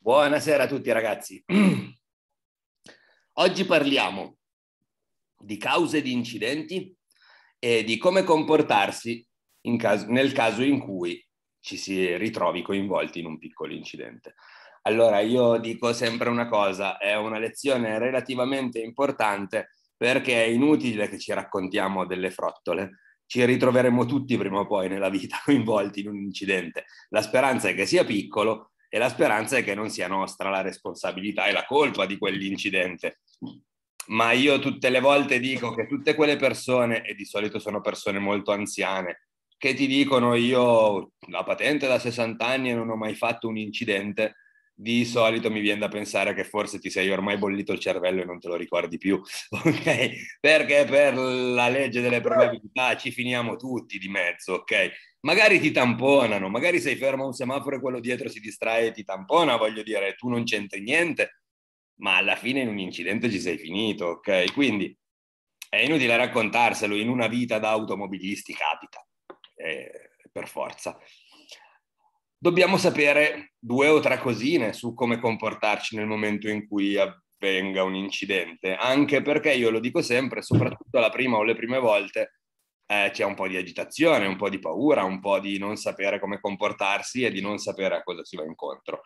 Buonasera a tutti ragazzi. Oggi parliamo di cause di incidenti e di come comportarsi caso, nel caso in cui ci si ritrovi coinvolti in un piccolo incidente. Allora io dico sempre una cosa, è una lezione relativamente importante perché è inutile che ci raccontiamo delle frottole, ci ritroveremo tutti prima o poi nella vita coinvolti in un incidente. La speranza è che sia piccolo, e la speranza è che non sia nostra la responsabilità e la colpa di quell'incidente. Ma io tutte le volte dico che tutte quelle persone, e di solito sono persone molto anziane, che ti dicono io la patente da 60 anni e non ho mai fatto un incidente, di solito mi viene da pensare che forse ti sei ormai bollito il cervello e non te lo ricordi più, ok? Perché per la legge delle probabilità ci finiamo tutti di mezzo, ok? Magari ti tamponano, magari sei fermo a un semaforo e quello dietro si distrae e ti tampona, voglio dire, tu non c'entri niente, ma alla fine in un incidente ci sei finito, ok? Quindi è inutile raccontarselo, in una vita da automobilisti capita, eh, per forza dobbiamo sapere due o tre cosine su come comportarci nel momento in cui avvenga un incidente, anche perché io lo dico sempre, soprattutto la prima o le prime volte, eh, c'è un po' di agitazione, un po' di paura, un po' di non sapere come comportarsi e di non sapere a cosa si va incontro.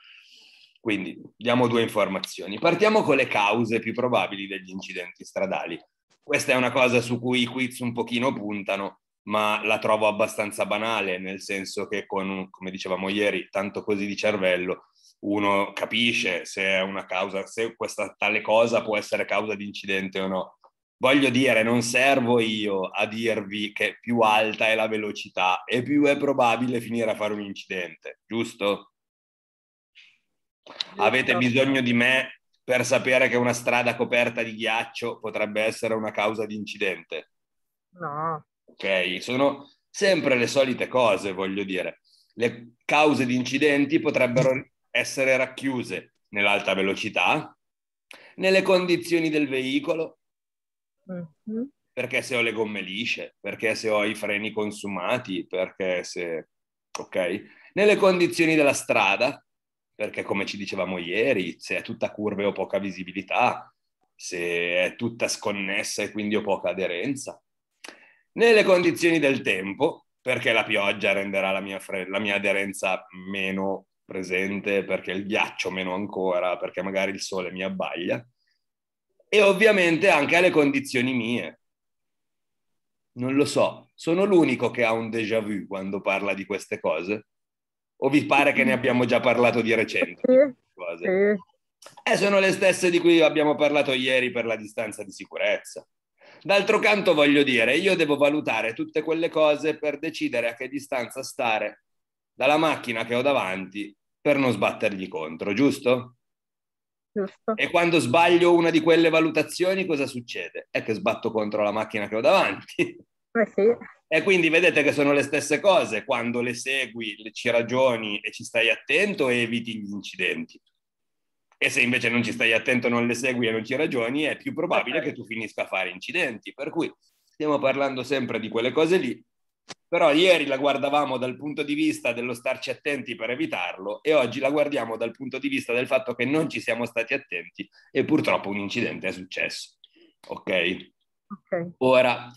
Quindi diamo due informazioni. Partiamo con le cause più probabili degli incidenti stradali. Questa è una cosa su cui i quiz un pochino puntano, ma la trovo abbastanza banale, nel senso che con, come dicevamo ieri, tanto così di cervello, uno capisce se è una causa, se questa tale cosa può essere causa di incidente o no. Voglio dire, non servo io a dirvi che più alta è la velocità e più è probabile finire a fare un incidente, giusto? Avete bisogno di me per sapere che una strada coperta di ghiaccio potrebbe essere una causa di incidente? No, ok? Sono sempre le solite cose, voglio dire. Le cause di incidenti potrebbero essere racchiuse nell'alta velocità, nelle condizioni del veicolo, mm-hmm. perché se ho le gomme lisce, perché se ho i freni consumati, perché se... ok? Nelle condizioni della strada, perché come ci dicevamo ieri, se è tutta curva e ho poca visibilità, se è tutta sconnessa e quindi ho poca aderenza, nelle condizioni del tempo, perché la pioggia renderà la mia, fre- la mia aderenza meno presente, perché il ghiaccio meno ancora, perché magari il sole mi abbaglia, e ovviamente anche alle condizioni mie. Non lo so, sono l'unico che ha un déjà vu quando parla di queste cose? O vi pare che ne abbiamo già parlato di recente? Di eh, sono le stesse di cui abbiamo parlato ieri per la distanza di sicurezza. D'altro canto voglio dire, io devo valutare tutte quelle cose per decidere a che distanza stare dalla macchina che ho davanti per non sbattergli contro, giusto? Giusto. E quando sbaglio una di quelle valutazioni, cosa succede? È che sbatto contro la macchina che ho davanti. Eh sì. E quindi vedete che sono le stesse cose, quando le segui, le ci ragioni e ci stai attento eviti gli incidenti. E se invece non ci stai attento, non le segui e non ci ragioni, è più probabile che tu finisca a fare incidenti. Per cui stiamo parlando sempre di quelle cose lì. Però ieri la guardavamo dal punto di vista dello starci attenti per evitarlo e oggi la guardiamo dal punto di vista del fatto che non ci siamo stati attenti e purtroppo un incidente è successo. Ok? okay. Ora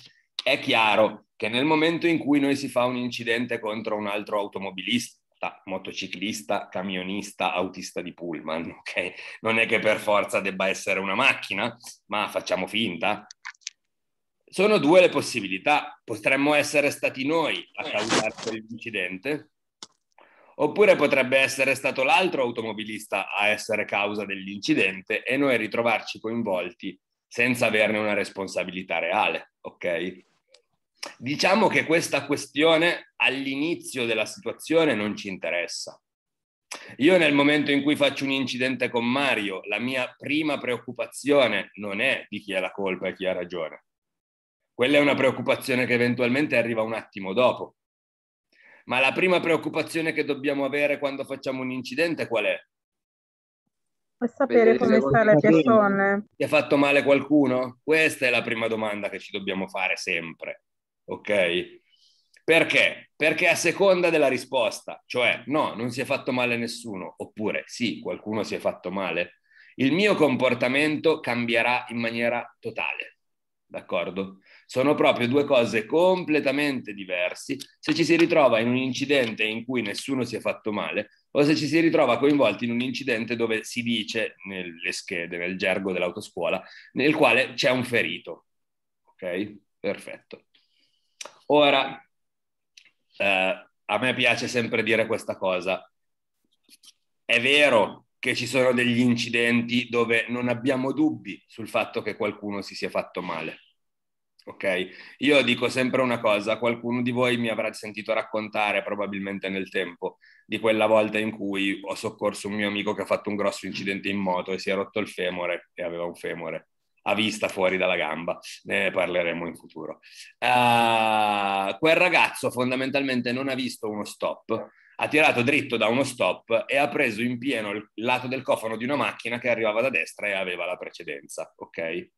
è chiaro che nel momento in cui noi si fa un incidente contro un altro automobilista da motociclista, camionista, autista di pullman, ok? Non è che per forza debba essere una macchina, ma facciamo finta. Sono due le possibilità. Potremmo essere stati noi a eh. causare l'incidente, oppure potrebbe essere stato l'altro automobilista a essere causa dell'incidente e noi ritrovarci coinvolti senza averne una responsabilità reale, ok? Diciamo che questa questione all'inizio della situazione non ci interessa. Io nel momento in cui faccio un incidente con Mario, la mia prima preoccupazione non è di chi ha la colpa e chi ha ragione. Quella è una preoccupazione che eventualmente arriva un attimo dopo. Ma la prima preoccupazione che dobbiamo avere quando facciamo un incidente qual è? Per sapere come sta la persona. Ti ha fatto male qualcuno? Questa è la prima domanda che ci dobbiamo fare sempre ok? Perché? Perché a seconda della risposta, cioè no, non si è fatto male a nessuno, oppure sì, qualcuno si è fatto male, il mio comportamento cambierà in maniera totale. D'accordo? Sono proprio due cose completamente diverse. Se ci si ritrova in un incidente in cui nessuno si è fatto male, o se ci si ritrova coinvolti in un incidente dove si dice, nelle schede, nel gergo dell'autoscuola, nel quale c'è un ferito. Ok? Perfetto. Ora, eh, a me piace sempre dire questa cosa. È vero che ci sono degli incidenti dove non abbiamo dubbi sul fatto che qualcuno si sia fatto male. Ok? Io dico sempre una cosa, qualcuno di voi mi avrà sentito raccontare probabilmente nel tempo di quella volta in cui ho soccorso un mio amico che ha fatto un grosso incidente in moto e si è rotto il femore e aveva un femore a vista fuori dalla gamba, ne parleremo in futuro. Uh, quel ragazzo fondamentalmente non ha visto uno stop, ha tirato dritto da uno stop e ha preso in pieno il lato del cofano di una macchina che arrivava da destra e aveva la precedenza, ok?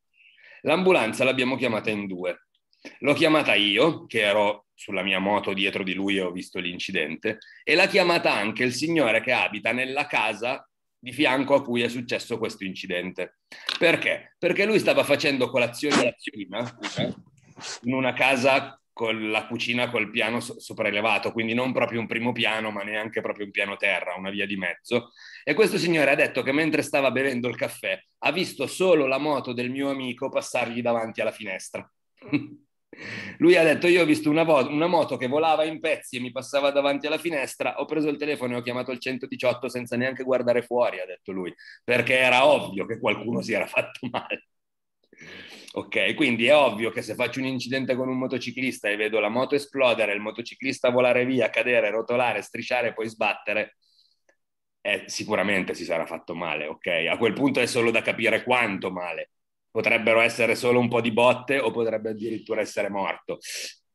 L'ambulanza l'abbiamo chiamata in due. L'ho chiamata io, che ero sulla mia moto dietro di lui e ho visto l'incidente, e l'ha chiamata anche il signore che abita nella casa di fianco a cui è successo questo incidente. Perché? Perché lui stava facendo colazione alla cena in una casa con la cucina col piano sopraelevato, quindi non proprio un primo piano, ma neanche proprio un piano terra, una via di mezzo. E questo signore ha detto che mentre stava bevendo il caffè ha visto solo la moto del mio amico passargli davanti alla finestra. Lui ha detto: Io ho visto una, vo- una, moto che volava in pezzi e mi passava davanti alla finestra. Ho preso il telefono e ho chiamato il 118 senza neanche guardare fuori, ha detto lui, perché era ovvio che qualcuno si era fatto male. Ok, quindi è ovvio che se faccio un incidente con un motociclista e vedo la moto esplodere, il motociclista volare via, cadere, rotolare, strisciare e poi sbattere, eh, sicuramente si sarà fatto male. Ok, a quel punto è solo da capire quanto male potrebbero essere solo un po' di botte o potrebbe addirittura essere morto,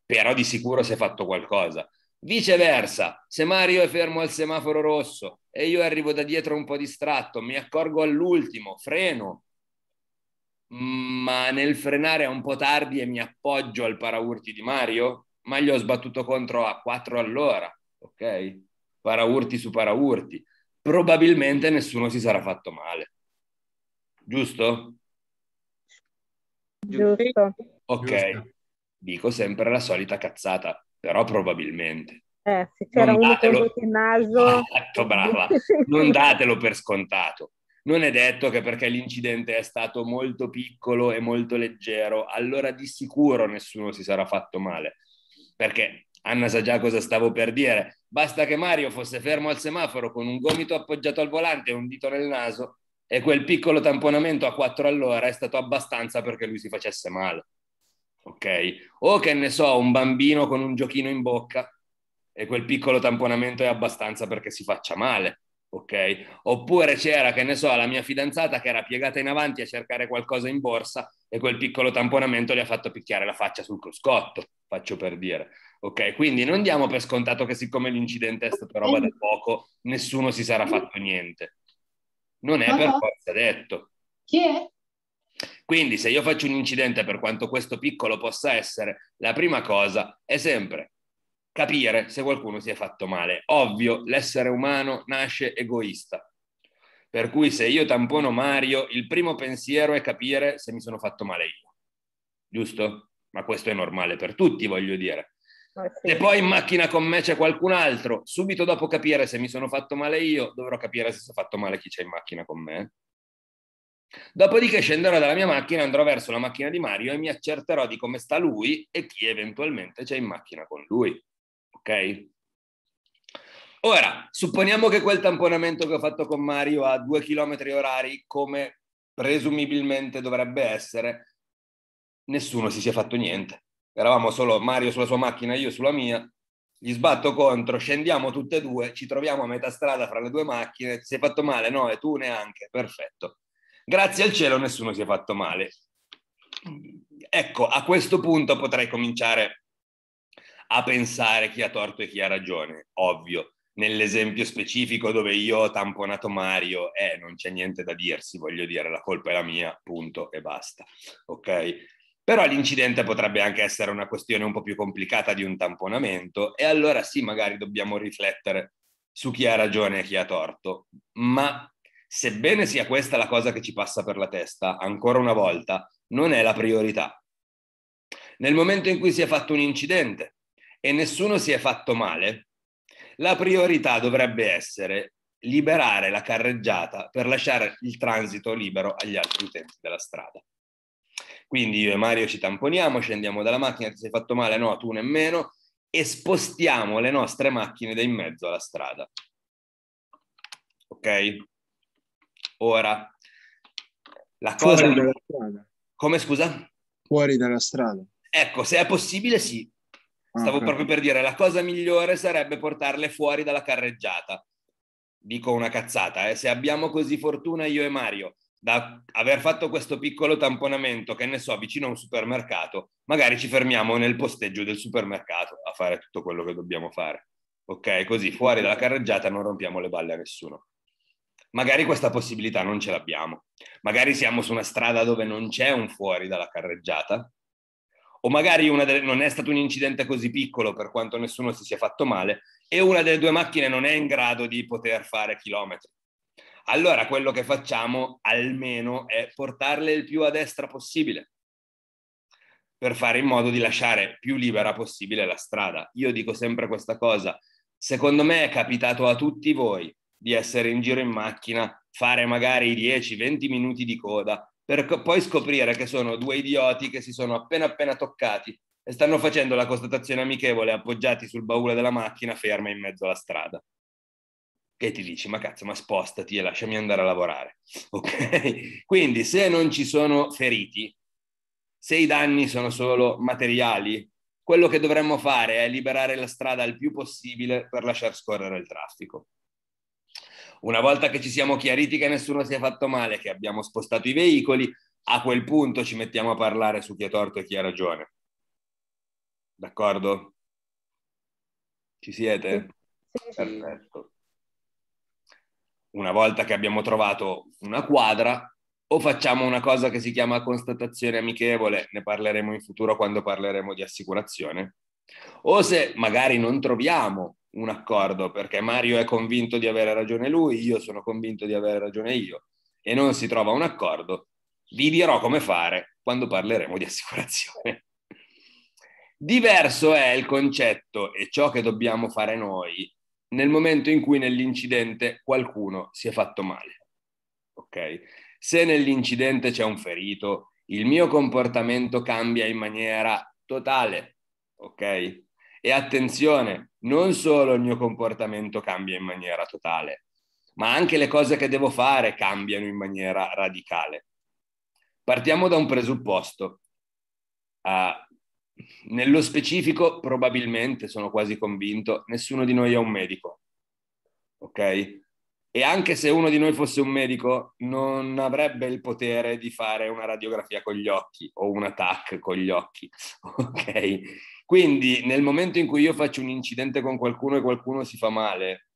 però di sicuro si è fatto qualcosa. Viceversa, se Mario è fermo al semaforo rosso e io arrivo da dietro un po' distratto, mi accorgo all'ultimo, freno, ma nel frenare è un po' tardi e mi appoggio al paraurti di Mario, ma gli ho sbattuto contro a 4 all'ora, ok? Paraurti su paraurti. Probabilmente nessuno si sarà fatto male. Giusto? Giusto. Ok, Giusto. dico sempre la solita cazzata, però probabilmente. Eh, se c'era non uno datelo... con il naso... Esatto, brava. non datelo per scontato. Non è detto che perché l'incidente è stato molto piccolo e molto leggero, allora di sicuro nessuno si sarà fatto male. Perché Anna sa già cosa stavo per dire. Basta che Mario fosse fermo al semaforo con un gomito appoggiato al volante e un dito nel naso e quel piccolo tamponamento a 4 all'ora è stato abbastanza perché lui si facesse male. Ok? O che ne so, un bambino con un giochino in bocca e quel piccolo tamponamento è abbastanza perché si faccia male. Ok? Oppure c'era, che ne so, la mia fidanzata che era piegata in avanti a cercare qualcosa in borsa e quel piccolo tamponamento le ha fatto picchiare la faccia sul cruscotto, faccio per dire. Ok, quindi non diamo per scontato che siccome l'incidente è stata roba eh. da poco, nessuno si sarà fatto niente non è per ah, ah. forza detto. Chi è? Quindi se io faccio un incidente, per quanto questo piccolo possa essere, la prima cosa è sempre capire se qualcuno si è fatto male. Ovvio, l'essere umano nasce egoista. Per cui se io tampono Mario, il primo pensiero è capire se mi sono fatto male io. Giusto? Ma questo è normale per tutti, voglio dire. Eh, e poi in macchina con me c'è qualcun altro, subito dopo capire se mi sono fatto male io, dovrò capire se si è fatto male chi c'è in macchina con me. Dopodiché scenderò dalla mia macchina, andrò verso la macchina di Mario e mi accerterò di come sta lui e chi eventualmente c'è in macchina con lui. Ok? Ora, supponiamo che quel tamponamento che ho fatto con Mario a 2 km orari, come presumibilmente dovrebbe essere, nessuno si sia fatto niente eravamo solo Mario sulla sua macchina e io sulla mia, gli sbatto contro, scendiamo tutte e due, ci troviamo a metà strada fra le due macchine, si è fatto male? No, e tu neanche, perfetto. Grazie al cielo nessuno si è fatto male. Ecco, a questo punto potrei cominciare a pensare chi ha torto e chi ha ragione, ovvio. Nell'esempio specifico dove io ho tamponato Mario, eh, non c'è niente da dirsi, voglio dire, la colpa è la mia, punto e basta. Ok? Però l'incidente potrebbe anche essere una questione un po' più complicata di un tamponamento e allora sì, magari dobbiamo riflettere su chi ha ragione e chi ha torto. Ma sebbene sia questa la cosa che ci passa per la testa, ancora una volta, non è la priorità. Nel momento in cui si è fatto un incidente e nessuno si è fatto male, la priorità dovrebbe essere liberare la carreggiata per lasciare il transito libero agli altri utenti della strada. Quindi io e Mario ci tamponiamo, scendiamo dalla macchina, ti sei fatto male? No, tu nemmeno, e spostiamo le nostre macchine da in mezzo alla strada. Ok? Ora, la cosa... Fuori dalla strada. Come scusa? Fuori dalla strada. Ecco, se è possibile sì. Ah, Stavo okay. proprio per dire, la cosa migliore sarebbe portarle fuori dalla carreggiata. Dico una cazzata, eh? se abbiamo così fortuna io e Mario da aver fatto questo piccolo tamponamento, che ne so, vicino a un supermercato, magari ci fermiamo nel posteggio del supermercato a fare tutto quello che dobbiamo fare. Ok, così fuori dalla carreggiata non rompiamo le balle a nessuno. Magari questa possibilità non ce l'abbiamo. Magari siamo su una strada dove non c'è un fuori dalla carreggiata, o magari delle, non è stato un incidente così piccolo per quanto nessuno si sia fatto male e una delle due macchine non è in grado di poter fare chilometri allora quello che facciamo almeno è portarle il più a destra possibile per fare in modo di lasciare più libera possibile la strada. Io dico sempre questa cosa, secondo me è capitato a tutti voi di essere in giro in macchina, fare magari 10-20 minuti di coda, per poi scoprire che sono due idioti che si sono appena appena toccati e stanno facendo la constatazione amichevole appoggiati sul baule della macchina ferma in mezzo alla strada che ti dici ma cazzo ma spostati e lasciami andare a lavorare ok quindi se non ci sono feriti se i danni sono solo materiali quello che dovremmo fare è liberare la strada il più possibile per lasciar scorrere il traffico una volta che ci siamo chiariti che nessuno si è fatto male che abbiamo spostato i veicoli a quel punto ci mettiamo a parlare su chi ha torto e chi ha ragione d'accordo ci siete sì. perfetto una volta che abbiamo trovato una quadra, o facciamo una cosa che si chiama constatazione amichevole, ne parleremo in futuro quando parleremo di assicurazione, o se magari non troviamo un accordo perché Mario è convinto di avere ragione lui, io sono convinto di avere ragione io, e non si trova un accordo, vi dirò come fare quando parleremo di assicurazione. Diverso è il concetto e ciò che dobbiamo fare noi nel momento in cui nell'incidente qualcuno si è fatto male. Okay? Se nell'incidente c'è un ferito, il mio comportamento cambia in maniera totale. Okay? E attenzione, non solo il mio comportamento cambia in maniera totale, ma anche le cose che devo fare cambiano in maniera radicale. Partiamo da un presupposto. Uh, nello specifico, probabilmente, sono quasi convinto, nessuno di noi è un medico, ok? E anche se uno di noi fosse un medico, non avrebbe il potere di fare una radiografia con gli occhi o un TAC con gli occhi, ok? Quindi nel momento in cui io faccio un incidente con qualcuno e qualcuno si fa male,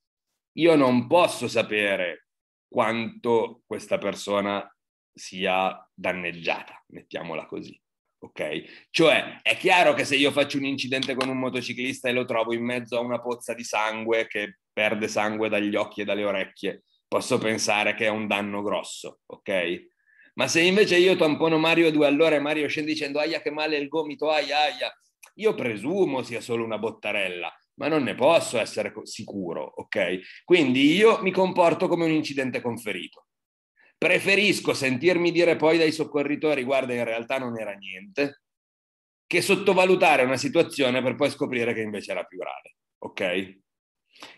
io non posso sapere quanto questa persona sia danneggiata, mettiamola così ok? Cioè è chiaro che se io faccio un incidente con un motociclista e lo trovo in mezzo a una pozza di sangue che perde sangue dagli occhi e dalle orecchie, posso pensare che è un danno grosso, ok? Ma se invece io tampono Mario due all'ora e Mario scende dicendo aia che male il gomito, aia aia, io presumo sia solo una bottarella, ma non ne posso essere sicuro, ok? Quindi io mi comporto come un incidente conferito. Preferisco sentirmi dire poi dai soccorritori guarda in realtà non era niente, che sottovalutare una situazione per poi scoprire che invece era più grave. Ok?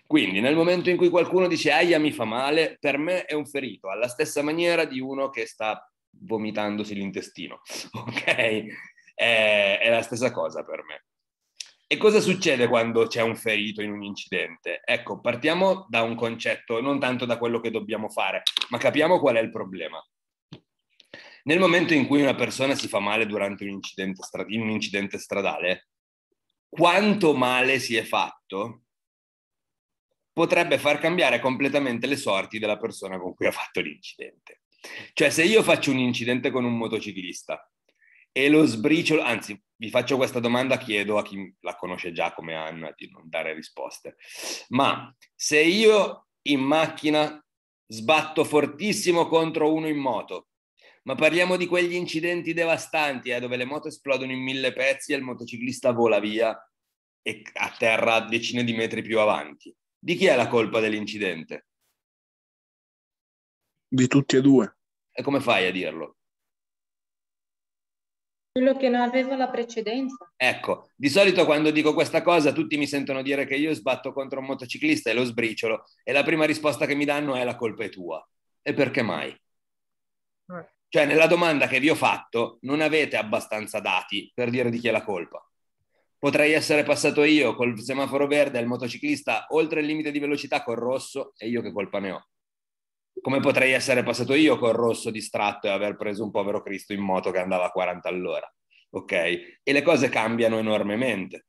Quindi nel momento in cui qualcuno dice aia mi fa male, per me è un ferito, alla stessa maniera di uno che sta vomitandosi l'intestino. Ok? È, è la stessa cosa per me. E cosa succede quando c'è un ferito in un incidente? Ecco, partiamo da un concetto, non tanto da quello che dobbiamo fare, ma capiamo qual è il problema. Nel momento in cui una persona si fa male durante un incidente, strad- in un incidente stradale, quanto male si è fatto potrebbe far cambiare completamente le sorti della persona con cui ha fatto l'incidente. Cioè, se io faccio un incidente con un motociclista e lo sbriciolo, anzi, vi faccio questa domanda, chiedo a chi la conosce già come Anna di non dare risposte. Ma se io in macchina sbatto fortissimo contro uno in moto, ma parliamo di quegli incidenti devastanti eh, dove le moto esplodono in mille pezzi e il motociclista vola via e atterra decine di metri più avanti. Di chi è la colpa dell'incidente? Di tutti e due. E come fai a dirlo? Quello che non avevo la precedenza. Ecco, di solito quando dico questa cosa tutti mi sentono dire che io sbatto contro un motociclista e lo sbriciolo e la prima risposta che mi danno è la colpa è tua. E perché mai? Eh. Cioè, nella domanda che vi ho fatto non avete abbastanza dati per dire di chi è la colpa. Potrei essere passato io col semaforo verde, il motociclista oltre il limite di velocità col rosso e io che colpa ne ho come potrei essere passato io col rosso distratto e aver preso un povero Cristo in moto che andava a 40 all'ora. Ok? E le cose cambiano enormemente.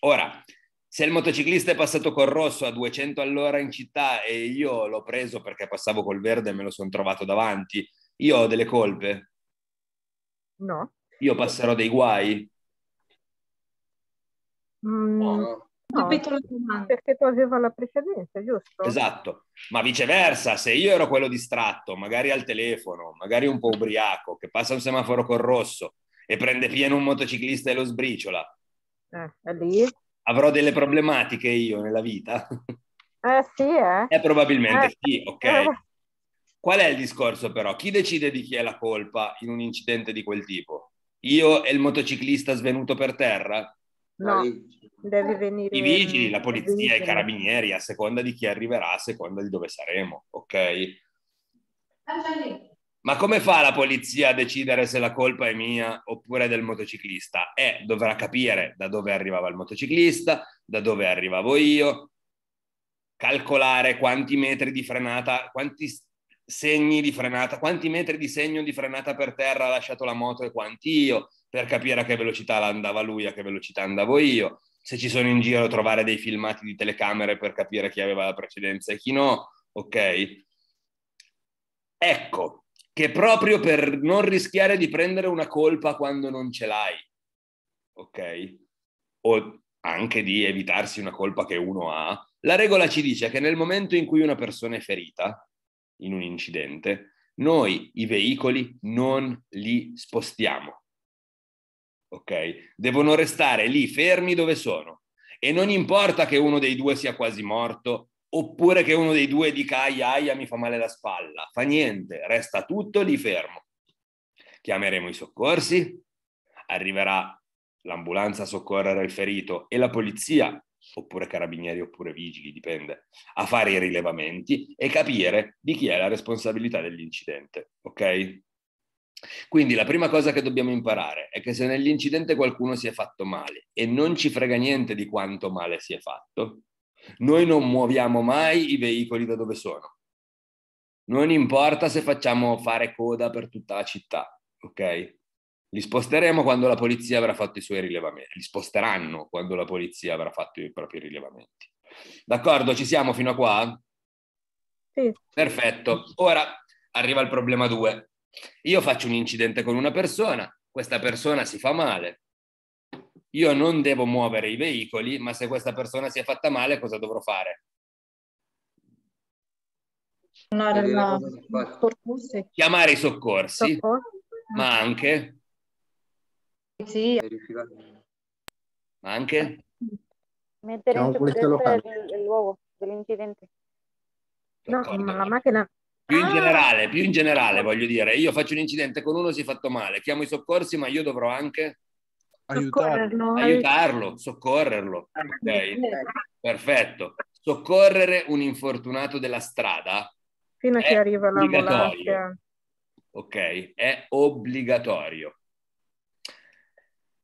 Ora, se il motociclista è passato col rosso a 200 all'ora in città e io l'ho preso perché passavo col verde e me lo sono trovato davanti, io ho delle colpe? No. Io passerò dei guai? Mm, no. No, perché tu aveva la precedenza, giusto? Esatto, ma viceversa, se io ero quello distratto, magari al telefono, magari un po' ubriaco, che passa un semaforo col rosso e prende pieno un motociclista e lo sbriciola, eh, lì. avrò delle problematiche io nella vita? Eh sì, eh? eh probabilmente eh. sì, ok. Eh. Qual è il discorso però? Chi decide di chi è la colpa in un incidente di quel tipo? Io e il motociclista svenuto per terra? No, devi venire... I vigili, la polizia, i carabinieri, a seconda di chi arriverà, a seconda di dove saremo, ok? Ma come fa la polizia a decidere se la colpa è mia oppure del motociclista? Eh, dovrà capire da dove arrivava il motociclista, da dove arrivavo io, calcolare quanti metri di frenata, quanti segni di frenata, quanti metri di segno di frenata per terra ha lasciato la moto e quanti io, per capire a che velocità andava lui, a che velocità andavo io, se ci sono in giro trovare dei filmati di telecamere per capire chi aveva la precedenza e chi no, ok? Ecco, che proprio per non rischiare di prendere una colpa quando non ce l'hai, ok? O anche di evitarsi una colpa che uno ha, la regola ci dice che nel momento in cui una persona è ferita in un incidente, noi i veicoli non li spostiamo ok? Devono restare lì fermi dove sono. E non importa che uno dei due sia quasi morto, oppure che uno dei due dica aia aia mi fa male la spalla, fa niente, resta tutto lì fermo. Chiameremo i soccorsi, arriverà l'ambulanza a soccorrere il ferito e la polizia, oppure carabinieri oppure vigili, dipende, a fare i rilevamenti e capire di chi è la responsabilità dell'incidente, ok? Quindi la prima cosa che dobbiamo imparare è che se nell'incidente qualcuno si è fatto male e non ci frega niente di quanto male si è fatto, noi non muoviamo mai i veicoli da dove sono. Non importa se facciamo fare coda per tutta la città, ok? Li sposteremo quando la polizia avrà fatto i suoi rilevamenti, li sposteranno quando la polizia avrà fatto i propri rilevamenti. D'accordo, ci siamo fino a qua? Sì. Perfetto. Ora arriva il problema 2 io faccio un incidente con una persona, questa persona si fa male. Io non devo muovere i veicoli, ma se questa persona si è fatta male, cosa dovrò fare? No, Chiamare i soccorsi, Soccorso. ma anche... Sì. Ma anche... Mettere in sicurezza il luogo dell'incidente. No, ma la macchina più in, ah. generale, più in generale, voglio dire, io faccio un incidente con uno, si è fatto male, chiamo i soccorsi, ma io dovrò anche aiutarlo, aiutarlo soccorrerlo. Ah, okay. Perfetto. Soccorrere un infortunato della strada. Fino a che arriva l'ambulanza. Ok, è obbligatorio.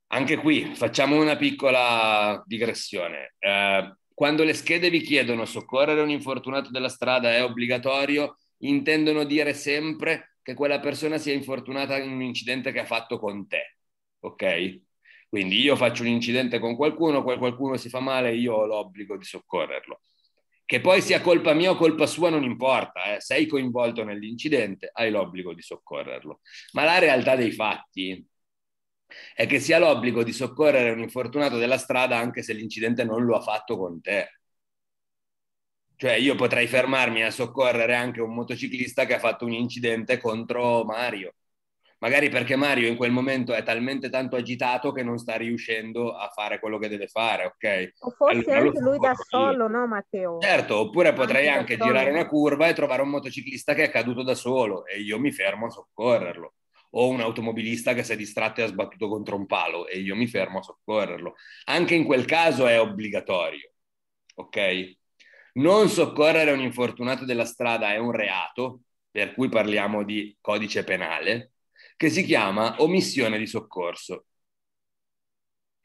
Anche qui facciamo una piccola digressione. Eh, quando le schede vi chiedono soccorrere un infortunato della strada è obbligatorio, intendono dire sempre che quella persona sia infortunata in un incidente che ha fatto con te, ok? Quindi io faccio un incidente con qualcuno, quel qualcuno si fa male, io ho l'obbligo di soccorrerlo. Che poi sia colpa mia o colpa sua non importa, eh. sei coinvolto nell'incidente, hai l'obbligo di soccorrerlo. Ma la realtà dei fatti è che si ha l'obbligo di soccorrere un infortunato della strada anche se l'incidente non lo ha fatto con te. Cioè io potrei fermarmi a soccorrere anche un motociclista che ha fatto un incidente contro Mario. Magari perché Mario in quel momento è talmente tanto agitato che non sta riuscendo a fare quello che deve fare, ok? O forse allora, anche lui da solo, no Matteo? Certo, oppure potrei anche, anche girare una curva e trovare un motociclista che è caduto da solo e io mi fermo a soccorrerlo o un automobilista che si è distratto e ha sbattuto contro un palo e io mi fermo a soccorrerlo. Anche in quel caso è obbligatorio, ok? Non soccorrere un infortunato della strada è un reato, per cui parliamo di codice penale, che si chiama omissione di soccorso.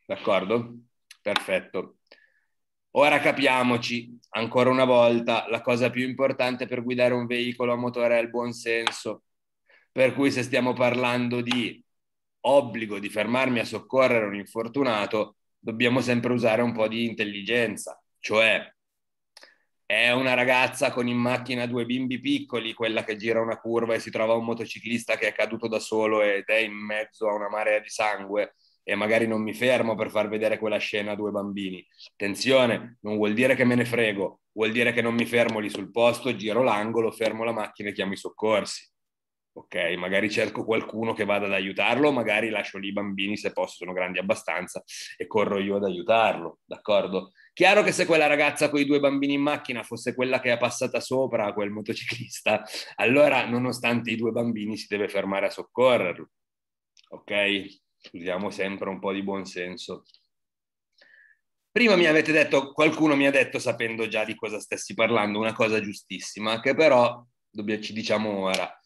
D'accordo? Perfetto. Ora capiamoci, ancora una volta, la cosa più importante per guidare un veicolo a motore è il buon senso. Per cui se stiamo parlando di obbligo di fermarmi a soccorrere un infortunato, dobbiamo sempre usare un po' di intelligenza, cioè è una ragazza con in macchina due bimbi piccoli, quella che gira una curva e si trova un motociclista che è caduto da solo ed è in mezzo a una marea di sangue e magari non mi fermo per far vedere quella scena a due bambini. Attenzione, non vuol dire che me ne frego, vuol dire che non mi fermo lì sul posto, giro l'angolo, fermo la macchina e chiamo i soccorsi ok? Magari cerco qualcuno che vada ad aiutarlo, magari lascio lì i bambini se posso, sono grandi abbastanza, e corro io ad aiutarlo, d'accordo? Chiaro che se quella ragazza con i due bambini in macchina fosse quella che è passata sopra a quel motociclista, allora nonostante i due bambini si deve fermare a soccorrerlo, ok? Usiamo sempre un po' di buonsenso. Prima mi avete detto, qualcuno mi ha detto, sapendo già di cosa stessi parlando, una cosa giustissima, che però ci diciamo ora.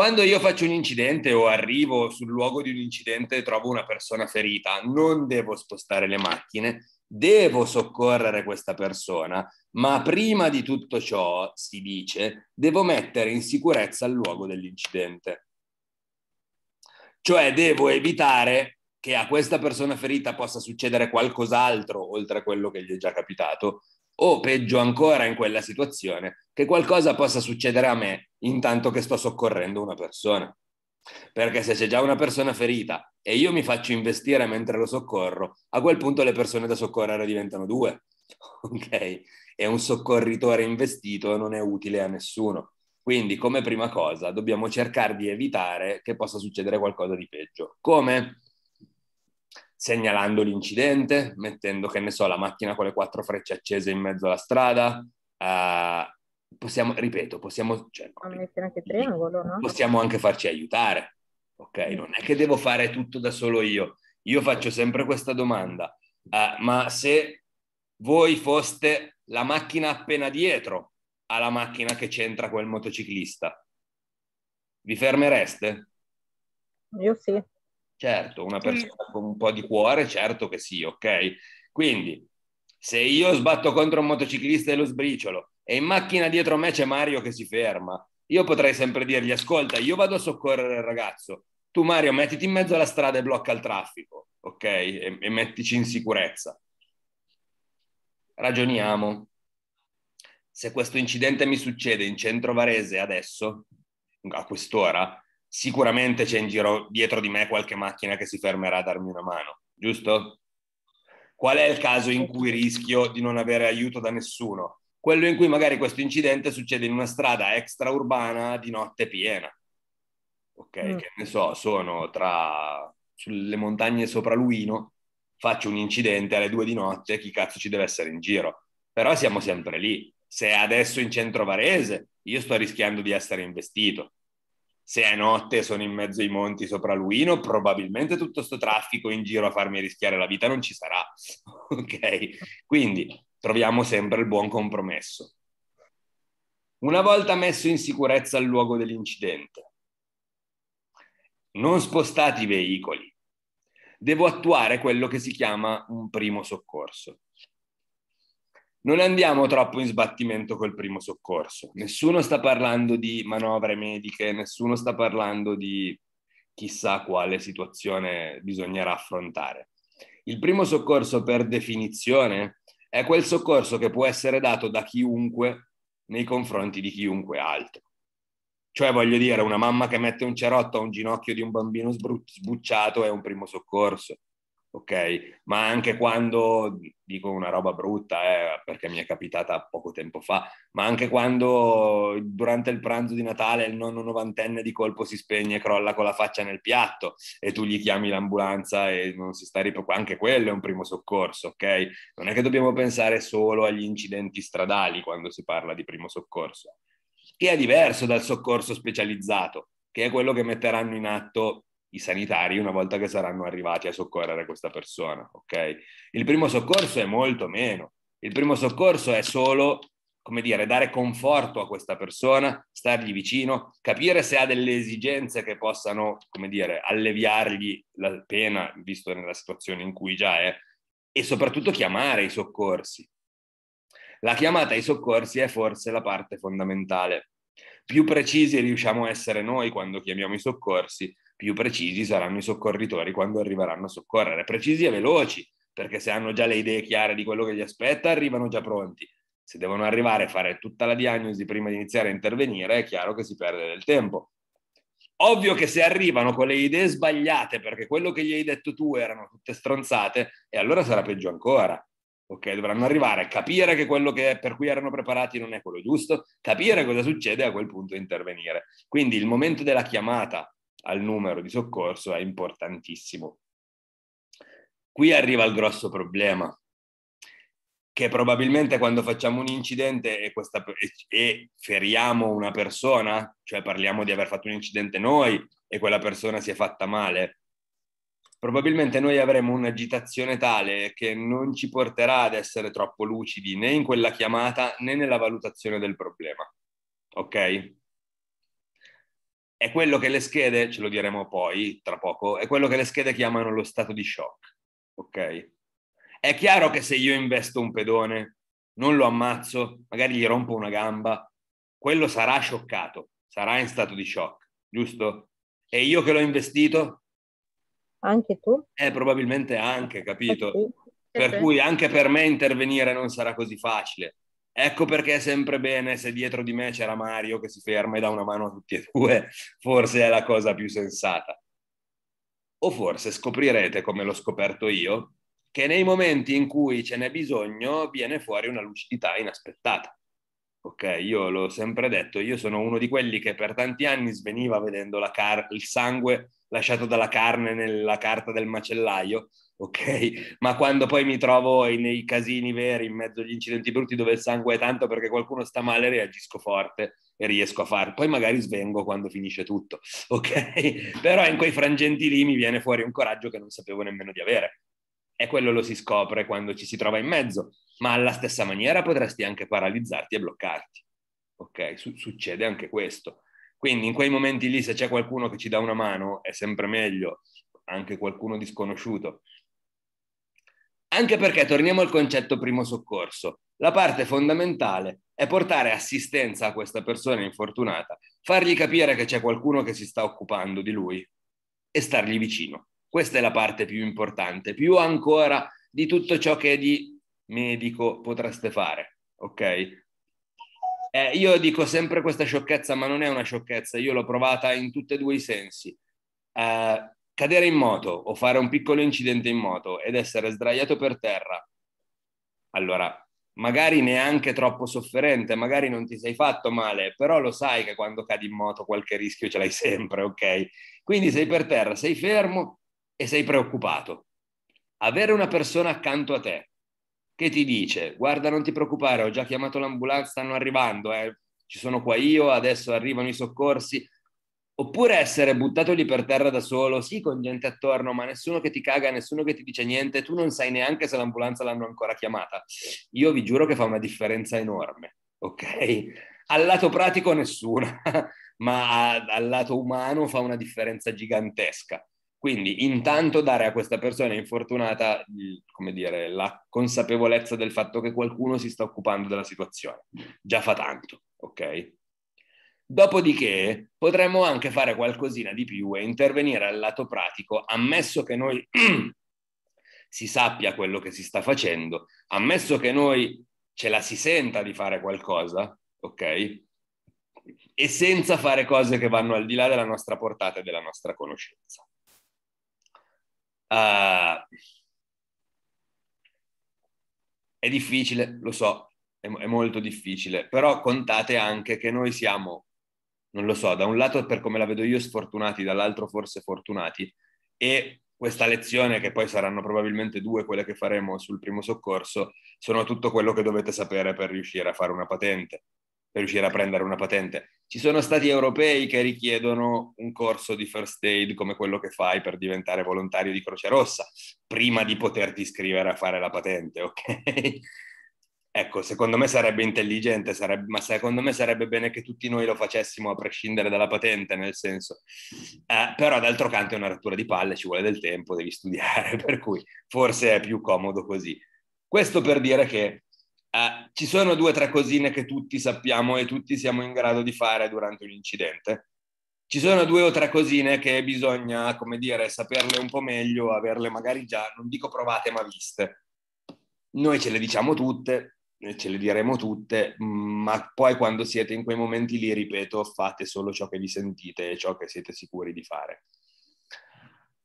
Quando io faccio un incidente o arrivo sul luogo di un incidente e trovo una persona ferita, non devo spostare le macchine, devo soccorrere questa persona, ma prima di tutto ciò, si dice, devo mettere in sicurezza il luogo dell'incidente. Cioè devo evitare che a questa persona ferita possa succedere qualcos'altro oltre a quello che gli è già capitato o peggio ancora in quella situazione, che qualcosa possa succedere a me intanto che sto soccorrendo una persona. Perché se c'è già una persona ferita e io mi faccio investire mentre lo soccorro, a quel punto le persone da soccorrere diventano due. Ok? E un soccorritore investito non è utile a nessuno. Quindi, come prima cosa, dobbiamo cercare di evitare che possa succedere qualcosa di peggio. Come? segnalando l'incidente, mettendo, che ne so, la macchina con le quattro frecce accese in mezzo alla strada. Uh, possiamo, ripeto, possiamo... Cioè, triangolo, no? Possiamo anche farci aiutare, ok? Mm. Non è che devo fare tutto da solo io. Io faccio sempre questa domanda, uh, ma se voi foste la macchina appena dietro alla macchina che c'entra quel motociclista, vi fermereste? Io sì. Certo, una persona con un po' di cuore, certo che sì, ok? Quindi, se io sbatto contro un motociclista e lo sbriciolo e in macchina dietro a me c'è Mario che si ferma, io potrei sempre dirgli, ascolta, io vado a soccorrere il ragazzo, tu Mario mettiti in mezzo alla strada e blocca il traffico, ok? E, e mettici in sicurezza. Ragioniamo. Se questo incidente mi succede in centro Varese adesso, a quest'ora, sicuramente c'è in giro dietro di me qualche macchina che si fermerà a darmi una mano, giusto? Qual è il caso in cui rischio di non avere aiuto da nessuno? Quello in cui magari questo incidente succede in una strada extraurbana di notte piena. Ok, mm. che ne so, sono tra sulle montagne sopra Luino, faccio un incidente alle due di notte, chi cazzo ci deve essere in giro? Però siamo sempre lì. Se adesso in centro Varese, io sto rischiando di essere investito se è notte sono in mezzo ai monti sopra Luino, probabilmente tutto questo traffico in giro a farmi rischiare la vita non ci sarà. ok? Quindi troviamo sempre il buon compromesso. Una volta messo in sicurezza il luogo dell'incidente, non spostati i veicoli, devo attuare quello che si chiama un primo soccorso non andiamo troppo in sbattimento col primo soccorso. Nessuno sta parlando di manovre mediche, nessuno sta parlando di chissà quale situazione bisognerà affrontare. Il primo soccorso, per definizione, è quel soccorso che può essere dato da chiunque nei confronti di chiunque altro. Cioè, voglio dire, una mamma che mette un cerotto a un ginocchio di un bambino sbucciato è un primo soccorso ok? Ma anche quando dico una roba brutta, eh, perché mi è capitata poco tempo fa, ma anche quando durante il pranzo di Natale il nonno novantenne di colpo si spegne e crolla con la faccia nel piatto e tu gli chiami l'ambulanza e non si sta riprendendo, anche quello è un primo soccorso, ok? Non è che dobbiamo pensare solo agli incidenti stradali quando si parla di primo soccorso, che è diverso dal soccorso specializzato, che è quello che metteranno in atto i sanitari una volta che saranno arrivati a soccorrere questa persona, ok? Il primo soccorso è molto meno. Il primo soccorso è solo, come dire, dare conforto a questa persona, stargli vicino, capire se ha delle esigenze che possano, come dire, alleviargli la pena, visto nella situazione in cui già è, e soprattutto chiamare i soccorsi. La chiamata ai soccorsi è forse la parte fondamentale. Più precisi riusciamo a essere noi quando chiamiamo i soccorsi, più precisi saranno i soccorritori quando arriveranno a soccorrere, precisi e veloci, perché se hanno già le idee chiare di quello che gli aspetta, arrivano già pronti. Se devono arrivare a fare tutta la diagnosi prima di iniziare a intervenire, è chiaro che si perde del tempo. Ovvio che se arrivano con le idee sbagliate, perché quello che gli hai detto tu erano tutte stronzate, e allora sarà peggio ancora. Ok, dovranno arrivare a capire che quello che, per cui erano preparati non è quello giusto, capire cosa succede e a quel punto intervenire. Quindi il momento della chiamata al numero di soccorso è importantissimo. Qui arriva il grosso problema, che probabilmente quando facciamo un incidente e, questa, e, feriamo una persona, cioè parliamo di aver fatto un incidente noi e quella persona si è fatta male, probabilmente noi avremo un'agitazione tale che non ci porterà ad essere troppo lucidi né in quella chiamata né nella valutazione del problema. Ok? è quello che le schede, ce lo diremo poi tra poco, è quello che le schede chiamano lo stato di shock. Ok? È chiaro che se io investo un pedone, non lo ammazzo, magari gli rompo una gamba, quello sarà scioccato, sarà in stato di shock, giusto? E io che l'ho investito? Anche tu? Eh, probabilmente anche, capito? Sì. Per sì. cui anche per me intervenire non sarà così facile. Ecco perché è sempre bene se dietro di me c'era Mario che si ferma e dà una mano a tutti e due, forse è la cosa più sensata. O forse scoprirete, come l'ho scoperto io, che nei momenti in cui ce n'è bisogno viene fuori una lucidità inaspettata. Ok, io l'ho sempre detto, io sono uno di quelli che per tanti anni sveniva vedendo car- il sangue lasciato dalla carne nella carta del macellaio ok? Ma quando poi mi trovo nei casini veri, in mezzo agli incidenti brutti dove il sangue è tanto perché qualcuno sta male, reagisco forte e riesco a farlo. Poi magari svengo quando finisce tutto, ok? Però in quei frangenti lì mi viene fuori un coraggio che non sapevo nemmeno di avere. E quello lo si scopre quando ci si trova in mezzo, ma alla stessa maniera potresti anche paralizzarti e bloccarti. Ok, Su- succede anche questo. Quindi in quei momenti lì se c'è qualcuno che ci dà una mano è sempre meglio, anche qualcuno disconosciuto, anche perché torniamo al concetto primo soccorso. La parte fondamentale è portare assistenza a questa persona infortunata, fargli capire che c'è qualcuno che si sta occupando di lui e stargli vicino. Questa è la parte più importante, più ancora di tutto ciò che di medico potreste fare, ok? Eh, io dico sempre questa sciocchezza, ma non è una sciocchezza, io l'ho provata in tutti e due i sensi. Eh, cadere in moto o fare un piccolo incidente in moto ed essere sdraiato per terra, allora magari neanche troppo sofferente, magari non ti sei fatto male, però lo sai che quando cadi in moto qualche rischio ce l'hai sempre, ok? Quindi sei per terra, sei fermo e sei preoccupato. Avere una persona accanto a te che ti dice guarda non ti preoccupare, ho già chiamato l'ambulanza, stanno arrivando, eh. ci sono qua io, adesso arrivano i soccorsi, Oppure essere buttato lì per terra da solo, sì, con gente attorno, ma nessuno che ti caga, nessuno che ti dice niente, tu non sai neanche se l'ambulanza l'hanno ancora chiamata. Io vi giuro che fa una differenza enorme, ok? Al lato pratico nessuna, ma al lato umano fa una differenza gigantesca. Quindi intanto dare a questa persona infortunata, come dire, la consapevolezza del fatto che qualcuno si sta occupando della situazione. Già fa tanto, ok? Dopodiché potremmo anche fare qualcosina di più e intervenire al lato pratico, ammesso che noi si sappia quello che si sta facendo, ammesso che noi ce la si senta di fare qualcosa, ok? E senza fare cose che vanno al di là della nostra portata e della nostra conoscenza. Uh, è difficile, lo so, è, è molto difficile, però contate anche che noi siamo non lo so, da un lato per come la vedo io sfortunati, dall'altro forse fortunati. E questa lezione, che poi saranno probabilmente due quelle che faremo sul primo soccorso, sono tutto quello che dovete sapere per riuscire a fare una patente, per riuscire a prendere una patente. Ci sono stati europei che richiedono un corso di first aid come quello che fai per diventare volontario di Croce Rossa, prima di poterti iscrivere a fare la patente, ok? Ecco, secondo me sarebbe intelligente, sarebbe, ma secondo me sarebbe bene che tutti noi lo facessimo a prescindere dalla patente, nel senso. Eh, però d'altro canto è una rottura di palle, ci vuole del tempo, devi studiare, per cui forse è più comodo così. Questo per dire che eh, ci sono due o tre cosine che tutti sappiamo e tutti siamo in grado di fare durante un incidente. Ci sono due o tre cosine che bisogna, come dire, saperle un po' meglio, averle magari già, non dico provate, ma viste. Noi ce le diciamo tutte, ce le diremo tutte, ma poi quando siete in quei momenti lì, ripeto, fate solo ciò che vi sentite e ciò che siete sicuri di fare.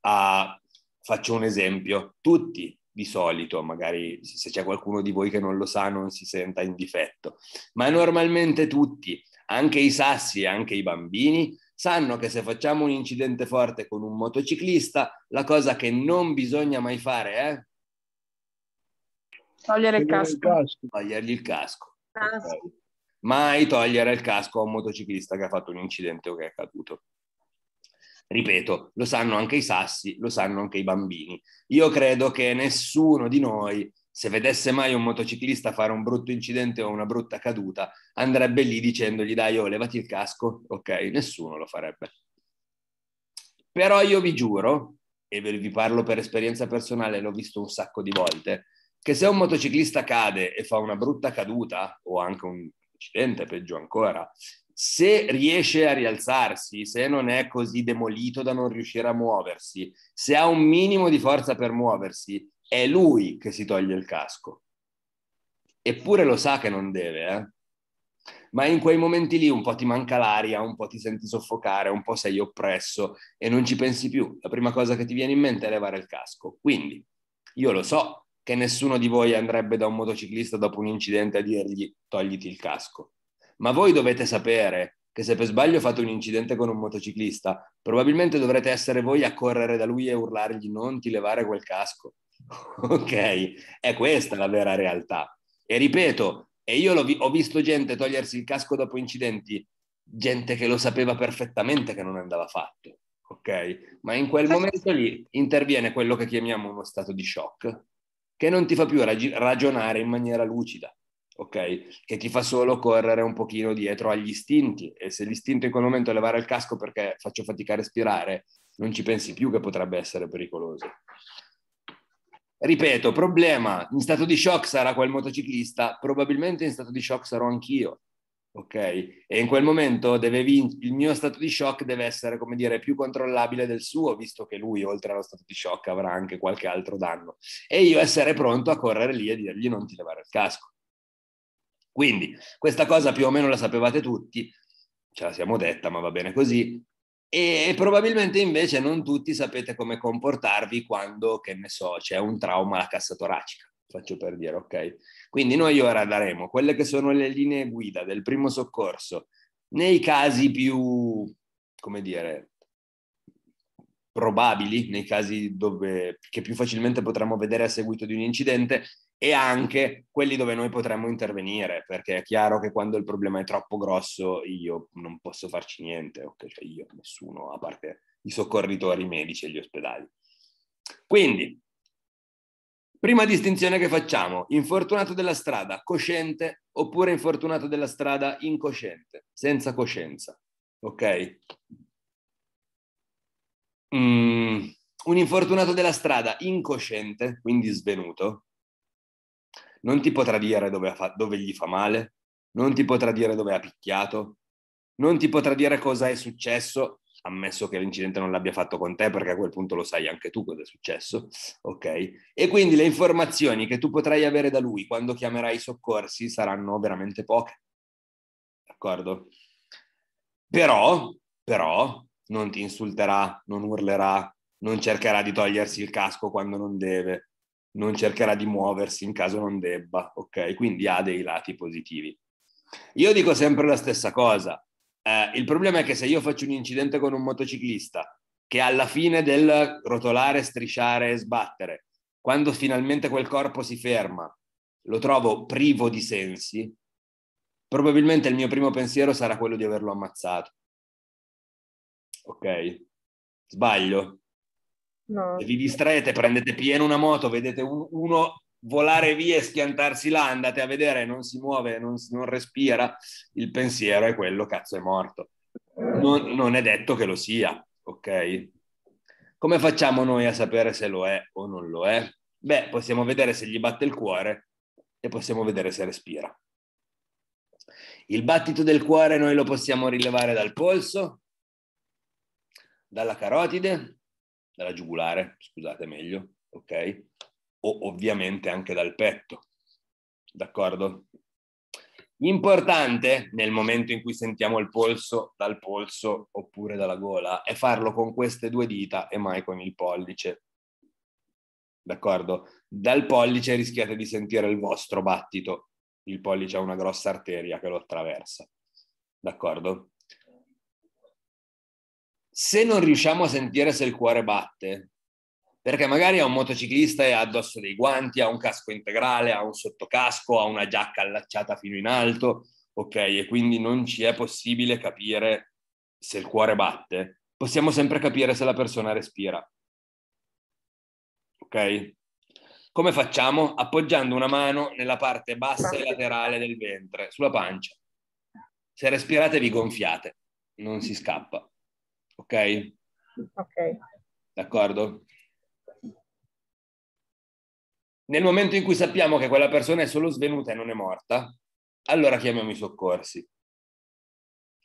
Ah, faccio un esempio, tutti di solito, magari se c'è qualcuno di voi che non lo sa non si senta in difetto, ma normalmente tutti, anche i sassi e anche i bambini, sanno che se facciamo un incidente forte con un motociclista, la cosa che non bisogna mai fare è eh, Togliere il casco. Togliergli il casco. casco. Ah, okay. Mai togliere il casco a un motociclista che ha fatto un incidente o che è caduto. Ripeto, lo sanno anche i sassi, lo sanno anche i bambini. Io credo che nessuno di noi, se vedesse mai un motociclista fare un brutto incidente o una brutta caduta, andrebbe lì dicendogli dai, oh, levati il casco. Ok, nessuno lo farebbe. Però io vi giuro, e vi parlo per esperienza personale, l'ho visto un sacco di volte, che se un motociclista cade e fa una brutta caduta o anche un incidente, peggio ancora, se riesce a rialzarsi, se non è così demolito da non riuscire a muoversi, se ha un minimo di forza per muoversi, è lui che si toglie il casco. Eppure lo sa che non deve, eh? ma in quei momenti lì un po' ti manca l'aria, un po' ti senti soffocare, un po' sei oppresso e non ci pensi più. La prima cosa che ti viene in mente è levare il casco. Quindi io lo so che nessuno di voi andrebbe da un motociclista dopo un incidente a dirgli togliti il casco. Ma voi dovete sapere che se per sbaglio fate un incidente con un motociclista, probabilmente dovrete essere voi a correre da lui e urlargli non ti levare quel casco. ok? È questa la vera realtà. E ripeto, e io vi- ho visto gente togliersi il casco dopo incidenti, gente che lo sapeva perfettamente che non andava fatto. Ok? Ma in quel momento lì interviene quello che chiamiamo uno stato di shock, che non ti fa più rag- ragionare in maniera lucida, ok? Che ti fa solo correre un pochino dietro agli istinti e se l'istinto in quel momento è levare il casco perché faccio fatica a respirare, non ci pensi più che potrebbe essere pericoloso. Ripeto, problema, in stato di shock sarà quel motociclista, probabilmente in stato di shock sarò anch'io, ok? E in quel momento vin- il mio stato di shock deve essere, come dire, più controllabile del suo, visto che lui, oltre allo stato di shock, avrà anche qualche altro danno. E io essere pronto a correre lì e dirgli non ti levare il casco. Quindi questa cosa più o meno la sapevate tutti, ce la siamo detta, ma va bene così. E probabilmente invece non tutti sapete come comportarvi quando, che ne so, c'è un trauma alla cassa toracica faccio per dire, ok? Quindi noi ora daremo quelle che sono le linee guida del primo soccorso nei casi più, come dire, probabili, nei casi dove, che più facilmente potremmo vedere a seguito di un incidente e anche quelli dove noi potremmo intervenire, perché è chiaro che quando il problema è troppo grosso io non posso farci niente, ok? Cioè io, nessuno, a parte i soccorritori i medici e gli ospedali. Quindi, Prima distinzione che facciamo, infortunato della strada cosciente oppure infortunato della strada incosciente, senza coscienza. Ok? Mm, un infortunato della strada incosciente, quindi svenuto, non ti potrà dire dove, fa, dove gli fa male, non ti potrà dire dove ha picchiato, non ti potrà dire cosa è successo ammesso che l'incidente non l'abbia fatto con te, perché a quel punto lo sai anche tu cosa è successo, ok? E quindi le informazioni che tu potrai avere da lui quando chiamerai i soccorsi saranno veramente poche, d'accordo? Però, però, non ti insulterà, non urlerà, non cercherà di togliersi il casco quando non deve, non cercherà di muoversi in caso non debba, ok? Quindi ha dei lati positivi. Io dico sempre la stessa cosa, eh, il problema è che se io faccio un incidente con un motociclista, che alla fine del rotolare, strisciare e sbattere, quando finalmente quel corpo si ferma, lo trovo privo di sensi, probabilmente il mio primo pensiero sarà quello di averlo ammazzato. Ok? Sbaglio? No. Se vi distraete, prendete pieno una moto, vedete uno volare via e schiantarsi là, andate a vedere, non si muove, non, non respira, il pensiero è quello, cazzo è morto. Non, non, è detto che lo sia, ok? Come facciamo noi a sapere se lo è o non lo è? Beh, possiamo vedere se gli batte il cuore e possiamo vedere se respira. Il battito del cuore noi lo possiamo rilevare dal polso, dalla carotide, dalla giugulare, scusate meglio, ok? o ovviamente anche dal petto. D'accordo? Importante nel momento in cui sentiamo il polso dal polso oppure dalla gola è farlo con queste due dita e mai con il pollice. D'accordo? Dal pollice rischiate di sentire il vostro battito. Il pollice ha una grossa arteria che lo attraversa. D'accordo? Se non riusciamo a sentire se il cuore batte, perché magari è un motociclista e ha addosso dei guanti, ha un casco integrale, ha un sottocasco, ha una giacca allacciata fino in alto, ok? E quindi non ci è possibile capire se il cuore batte. Possiamo sempre capire se la persona respira. Ok? Come facciamo? Appoggiando una mano nella parte bassa e laterale del ventre, sulla pancia. Se respirate vi gonfiate, non si scappa. Ok? Ok. D'accordo? Nel momento in cui sappiamo che quella persona è solo svenuta e non è morta, allora chiamiamo i soccorsi.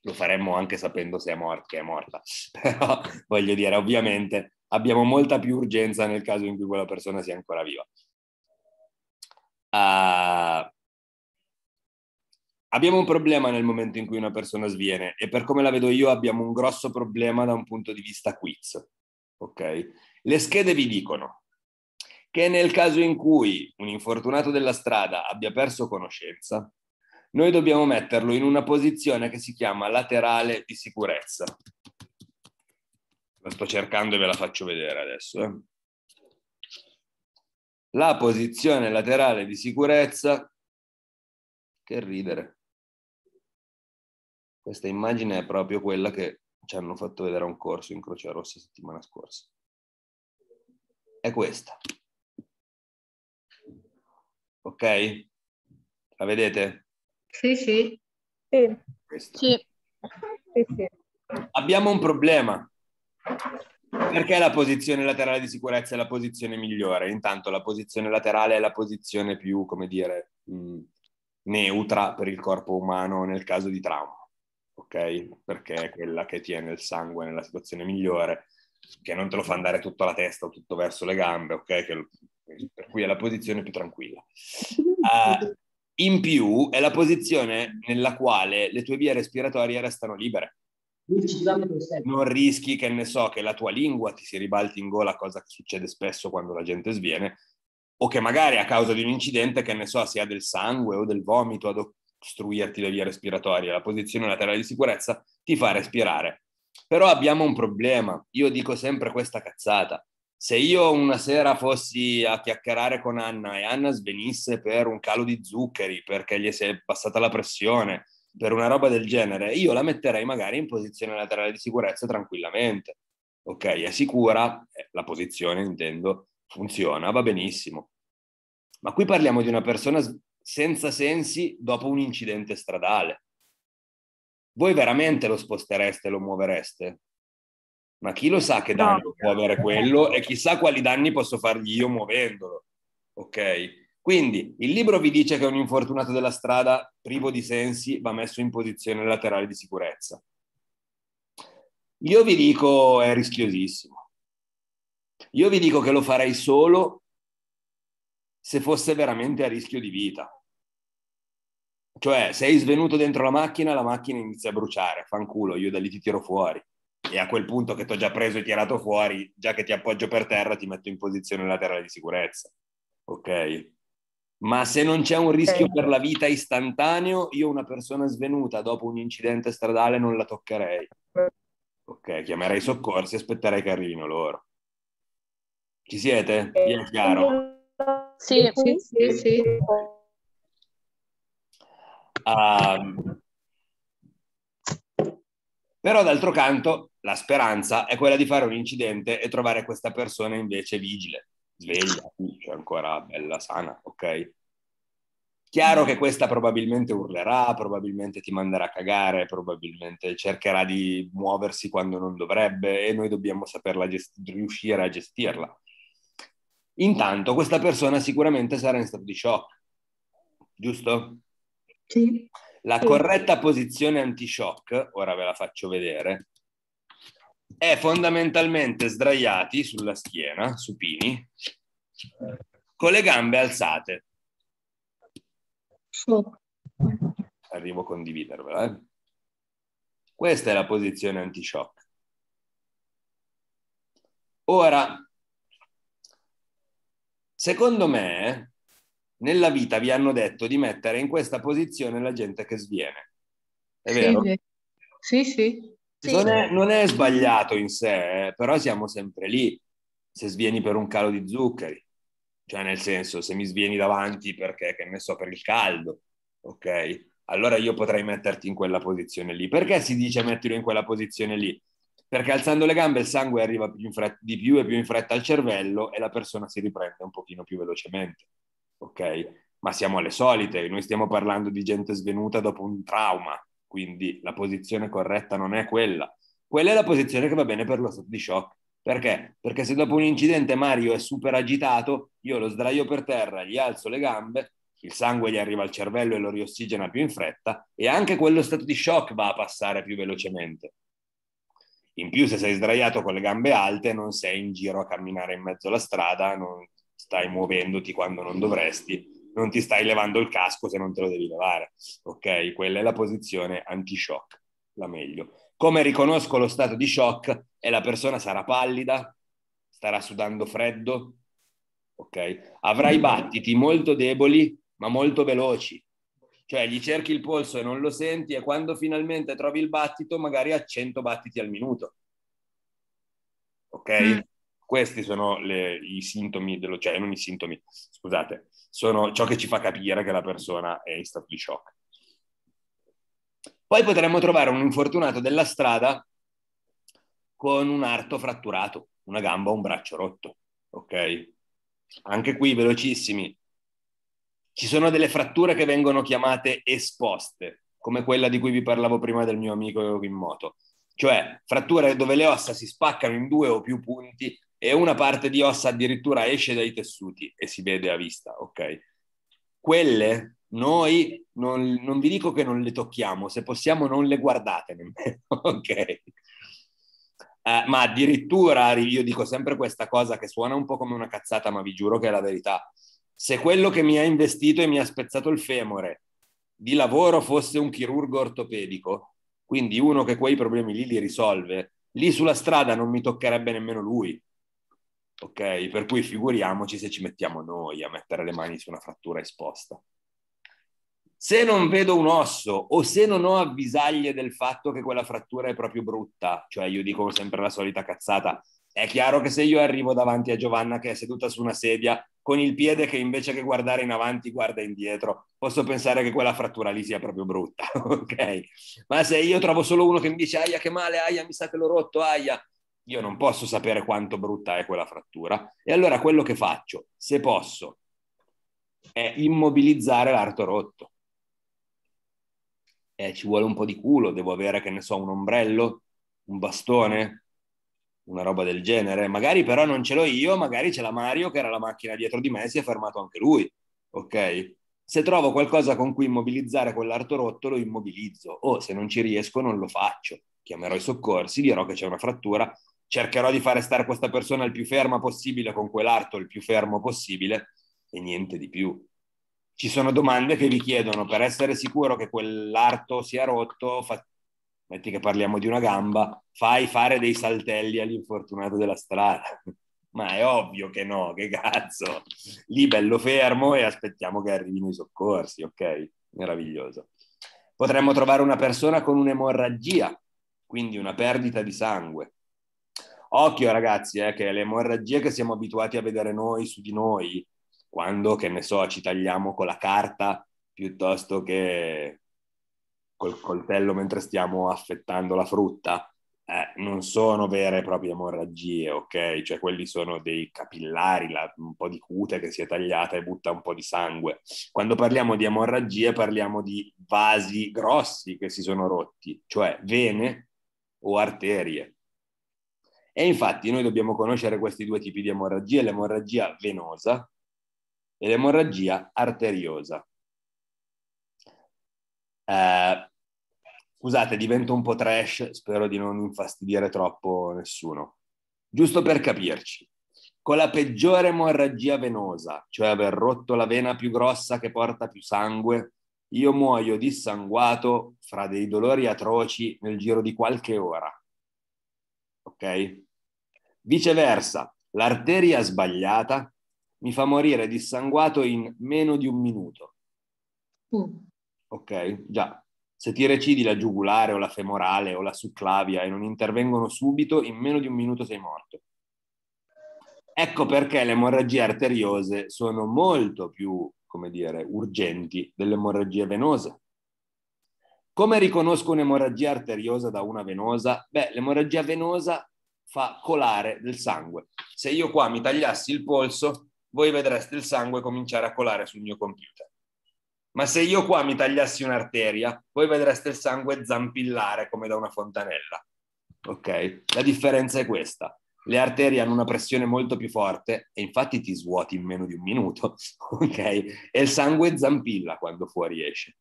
Lo faremmo anche sapendo se è morta, che è morta. Però voglio dire, ovviamente abbiamo molta più urgenza nel caso in cui quella persona sia ancora viva. Uh, abbiamo un problema nel momento in cui una persona sviene e per come la vedo io abbiamo un grosso problema da un punto di vista quiz. Ok? Le schede vi dicono che nel caso in cui un infortunato della strada abbia perso conoscenza, noi dobbiamo metterlo in una posizione che si chiama laterale di sicurezza. La sto cercando e ve la faccio vedere adesso. Eh. La posizione laterale di sicurezza, che ridere. Questa immagine è proprio quella che ci hanno fatto vedere a un corso in Croce Rossa settimana scorsa. È questa ok? La vedete? Sì, sì. sì. sì. sì Abbiamo un problema. Perché la posizione laterale di sicurezza è la posizione migliore? Intanto la posizione laterale è la posizione più, come dire, mh, mm, neutra per il corpo umano nel caso di trauma, ok? Perché è quella che tiene il sangue nella situazione migliore, che non te lo fa andare tutta la testa o tutto verso le gambe, ok? Che per cui è la posizione più tranquilla. Uh, in più è la posizione nella quale le tue vie respiratorie restano libere. Non rischi che ne so che la tua lingua ti si ribalti in gola, cosa che succede spesso quando la gente sviene, o che magari a causa di un incidente, che ne so, sia del sangue o del vomito ad ostruirti le vie respiratorie. La posizione laterale di sicurezza ti fa respirare. Però abbiamo un problema. Io dico sempre questa cazzata se io una sera fossi a chiacchierare con Anna e Anna svenisse per un calo di zuccheri perché gli si è passata la pressione, per una roba del genere, io la metterei magari in posizione laterale di sicurezza tranquillamente. Ok, è sicura, eh, la posizione intendo, funziona, va benissimo. Ma qui parliamo di una persona senza sensi dopo un incidente stradale. Voi veramente lo spostereste, lo muovereste? ma chi lo sa che danno no. può avere quello e chissà quali danni posso fargli io muovendolo. Ok? Quindi il libro vi dice che un infortunato della strada privo di sensi va messo in posizione laterale di sicurezza. Io vi dico è rischiosissimo. Io vi dico che lo farei solo se fosse veramente a rischio di vita. Cioè, sei svenuto dentro la macchina, la macchina inizia a bruciare, fanculo, io da lì ti tiro fuori e a quel punto che ti ho già preso e tirato fuori, già che ti appoggio per terra, ti metto in posizione laterale di sicurezza. Ok? Ma se non c'è un rischio okay. per la vita istantaneo, io una persona svenuta dopo un incidente stradale non la toccherei. Ok, chiamerei i soccorsi e aspetterei che arrivino loro. Ci siete? Vi è chiaro? Sì, sì, sì. sì. Um, però d'altro canto la speranza è quella di fare un incidente e trovare questa persona invece vigile, sveglia, cioè ancora bella, sana, ok? Chiaro che questa probabilmente urlerà, probabilmente ti manderà a cagare, probabilmente cercherà di muoversi quando non dovrebbe e noi dobbiamo saperla gest- riuscire a gestirla. Intanto questa persona sicuramente sarà in stato di shock, giusto? Sì. La corretta posizione anti-shock, ora ve la faccio vedere, è fondamentalmente sdraiati sulla schiena, supini, con le gambe alzate. Arrivo a condividervela. Eh? Questa è la posizione anti-shock. Ora, secondo me, nella vita vi hanno detto di mettere in questa posizione la gente che sviene. È sì, vero? Sì, sì. Non è, non è, sbagliato in sé, eh, però siamo sempre lì. Se svieni per un calo di zuccheri, cioè nel senso, se mi svieni davanti perché, che ne so, per il caldo, ok? Allora io potrei metterti in quella posizione lì. Perché si dice mettilo in quella posizione lì? Perché alzando le gambe il sangue arriva più fretta, di più e più in fretta al cervello e la persona si riprende un pochino più velocemente ok? Ma siamo alle solite, noi stiamo parlando di gente svenuta dopo un trauma, quindi la posizione corretta non è quella. Quella è la posizione che va bene per lo stato di shock. Perché? Perché se dopo un incidente Mario è super agitato, io lo sdraio per terra, gli alzo le gambe, il sangue gli arriva al cervello e lo riossigena più in fretta e anche quello stato di shock va a passare più velocemente. In più, se sei sdraiato con le gambe alte, non sei in giro a camminare in mezzo alla strada, non, stai muovendoti quando non dovresti, non ti stai levando il casco se non te lo devi levare. Ok, quella è la posizione anti-shock, la meglio. Come riconosco lo stato di shock e la persona sarà pallida, starà sudando freddo, ok? Avrai battiti molto deboli ma molto veloci, cioè gli cerchi il polso e non lo senti e quando finalmente trovi il battito magari a 100 battiti al minuto. Ok? Mm. Questi sono le, i sintomi, dello, cioè non i sintomi, scusate, sono ciò che ci fa capire che la persona è in stato di shock. Poi potremmo trovare un infortunato della strada con un arto fratturato, una gamba o un braccio rotto, ok? Anche qui velocissimi. Ci sono delle fratture che vengono chiamate esposte, come quella di cui vi parlavo prima del mio amico in moto cioè fratture dove le ossa si spaccano in due o più punti e una parte di ossa addirittura esce dai tessuti e si vede a vista, ok? Quelle noi non, non vi dico che non le tocchiamo, se possiamo non le guardate nemmeno, ok? Eh, ma addirittura, io dico sempre questa cosa che suona un po' come una cazzata, ma vi giuro che è la verità. Se quello che mi ha investito e mi ha spezzato il femore di lavoro fosse un chirurgo ortopedico, quindi uno che quei problemi lì li risolve, lì sulla strada non mi toccherebbe nemmeno lui, ok? Per cui figuriamoci se ci mettiamo noi a mettere le mani su una frattura esposta. Se non vedo un osso o se non ho avvisaglie del fatto che quella frattura è proprio brutta, cioè io dico sempre la solita cazzata, è chiaro che se io arrivo davanti a Giovanna che è seduta su una sedia con il piede che invece che guardare in avanti guarda indietro, posso pensare che quella frattura lì sia proprio brutta, ok? Ma se io trovo solo uno che mi dice aia che male, aia mi sa che l'ho rotto, aia, io non posso sapere quanto brutta è quella frattura. E allora quello che faccio, se posso, è immobilizzare l'arto rotto. Eh, ci vuole un po' di culo, devo avere, che ne so, un ombrello, un bastone, una roba del genere. Magari però non ce l'ho io, magari ce l'ha Mario che era la macchina dietro di me si è fermato anche lui. Ok? Se trovo qualcosa con cui immobilizzare quell'arto rotto, lo immobilizzo. O se non ci riesco, non lo faccio. Chiamerò i soccorsi, dirò che c'è una frattura, cercherò di fare stare questa persona il più ferma possibile con quell'arto il più fermo possibile e niente di più. Ci sono domande che vi chiedono per essere sicuro che quell'arto sia rotto, fa... metti che parliamo di una gamba, fai fare dei saltelli all'infortunato della strada. Ma è ovvio che no, che cazzo. Lì bello fermo e aspettiamo che arrivino i soccorsi, ok? Meraviglioso. Potremmo trovare una persona con un'emorragia, quindi una perdita di sangue Occhio ragazzi, eh, che le emorragie che siamo abituati a vedere noi su di noi, quando, che ne so, ci tagliamo con la carta piuttosto che col coltello mentre stiamo affettando la frutta, eh, non sono vere e proprie emorragie, ok? Cioè quelli sono dei capillari, la, un po' di cute che si è tagliata e butta un po' di sangue. Quando parliamo di emorragie parliamo di vasi grossi che si sono rotti, cioè vene o arterie. E infatti noi dobbiamo conoscere questi due tipi di emorragia, l'emorragia venosa e l'emorragia arteriosa. Eh, scusate, divento un po' trash, spero di non infastidire troppo nessuno. Giusto per capirci, con la peggiore emorragia venosa, cioè aver rotto la vena più grossa che porta più sangue, io muoio dissanguato fra dei dolori atroci nel giro di qualche ora. Ok? Viceversa, l'arteria sbagliata mi fa morire dissanguato in meno di un minuto. Mm. Ok, già. Se ti recidi la giugulare o la femorale o la succlavia e non intervengono subito, in meno di un minuto sei morto. Ecco perché le emorragie arteriose sono molto più, come dire, urgenti delle emorragie venose. Come riconosco un'emorragia arteriosa da una venosa? Beh, l'emorragia venosa fa colare del sangue. Se io qua mi tagliassi il polso, voi vedreste il sangue cominciare a colare sul mio computer. Ma se io qua mi tagliassi un'arteria, voi vedreste il sangue zampillare come da una fontanella. Ok? La differenza è questa. Le arterie hanno una pressione molto più forte e infatti ti svuoti in meno di un minuto, ok? E il sangue zampilla quando fuori esce.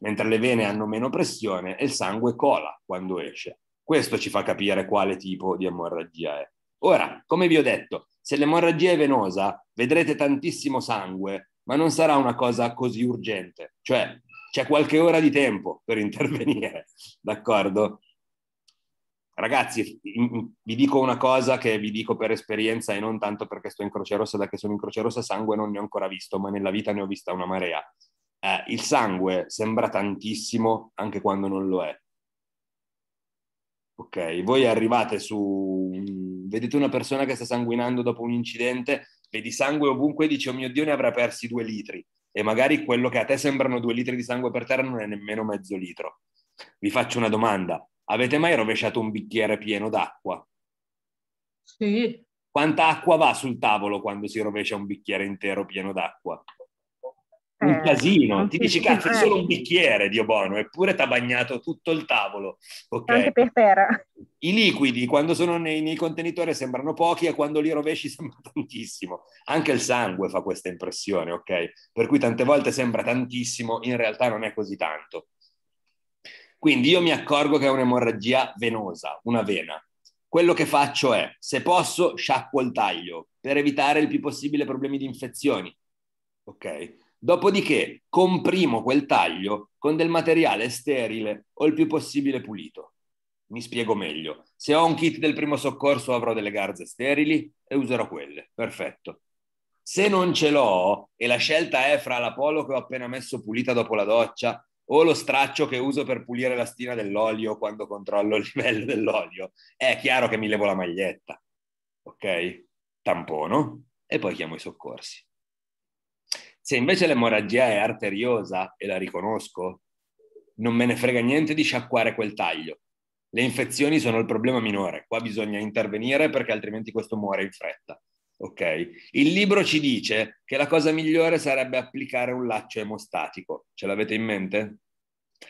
Mentre le vene hanno meno pressione e il sangue cola quando esce. Questo ci fa capire quale tipo di emorragia è. Ora, come vi ho detto, se l'emorragia è venosa, vedrete tantissimo sangue, ma non sarà una cosa così urgente, cioè c'è qualche ora di tempo per intervenire, d'accordo? Ragazzi, vi dico una cosa che vi dico per esperienza e non tanto perché sto in Croce Rossa, da che sono in Croce Rossa sangue non ne ho ancora visto, ma nella vita ne ho vista una marea. Eh, il sangue sembra tantissimo anche quando non lo è ok? Voi arrivate su, vedete una persona che sta sanguinando dopo un incidente, vedi sangue ovunque e dici, oh mio Dio, ne avrà persi due litri. E magari quello che a te sembrano due litri di sangue per terra non è nemmeno mezzo litro. Vi faccio una domanda. Avete mai rovesciato un bicchiere pieno d'acqua? Sì. Quanta acqua va sul tavolo quando si rovescia un bicchiere intero pieno d'acqua? un eh, casino. Ti dici, cazzo, è solo un eh. bicchiere, Dio buono, eppure ti ha bagnato tutto il tavolo. Okay. Anche per terra. I liquidi, quando sono nei, nei, contenitori, sembrano pochi e quando li rovesci sembra tantissimo. Anche il sangue fa questa impressione, ok? Per cui tante volte sembra tantissimo, in realtà non è così tanto. Quindi io mi accorgo che è un'emorragia venosa, una vena. Quello che faccio è, se posso, sciacquo il taglio per evitare il più possibile problemi di infezioni. Ok? Dopodiché comprimo quel taglio con del materiale sterile o il più possibile pulito. Mi spiego meglio. Se ho un kit del primo soccorso avrò delle garze sterili e userò quelle. Perfetto. Se non ce l'ho e la scelta è fra la polo che ho appena messo pulita dopo la doccia o lo straccio che uso per pulire la stina dell'olio quando controllo il livello dell'olio, è chiaro che mi levo la maglietta. Ok? Tampono e poi chiamo i soccorsi. Se invece l'emorragia è arteriosa e la riconosco, non me ne frega niente di sciacquare quel taglio. Le infezioni sono il problema minore, qua bisogna intervenire perché altrimenti questo muore in fretta. Ok? Il libro ci dice che la cosa migliore sarebbe applicare un laccio emostatico. Ce l'avete in mente?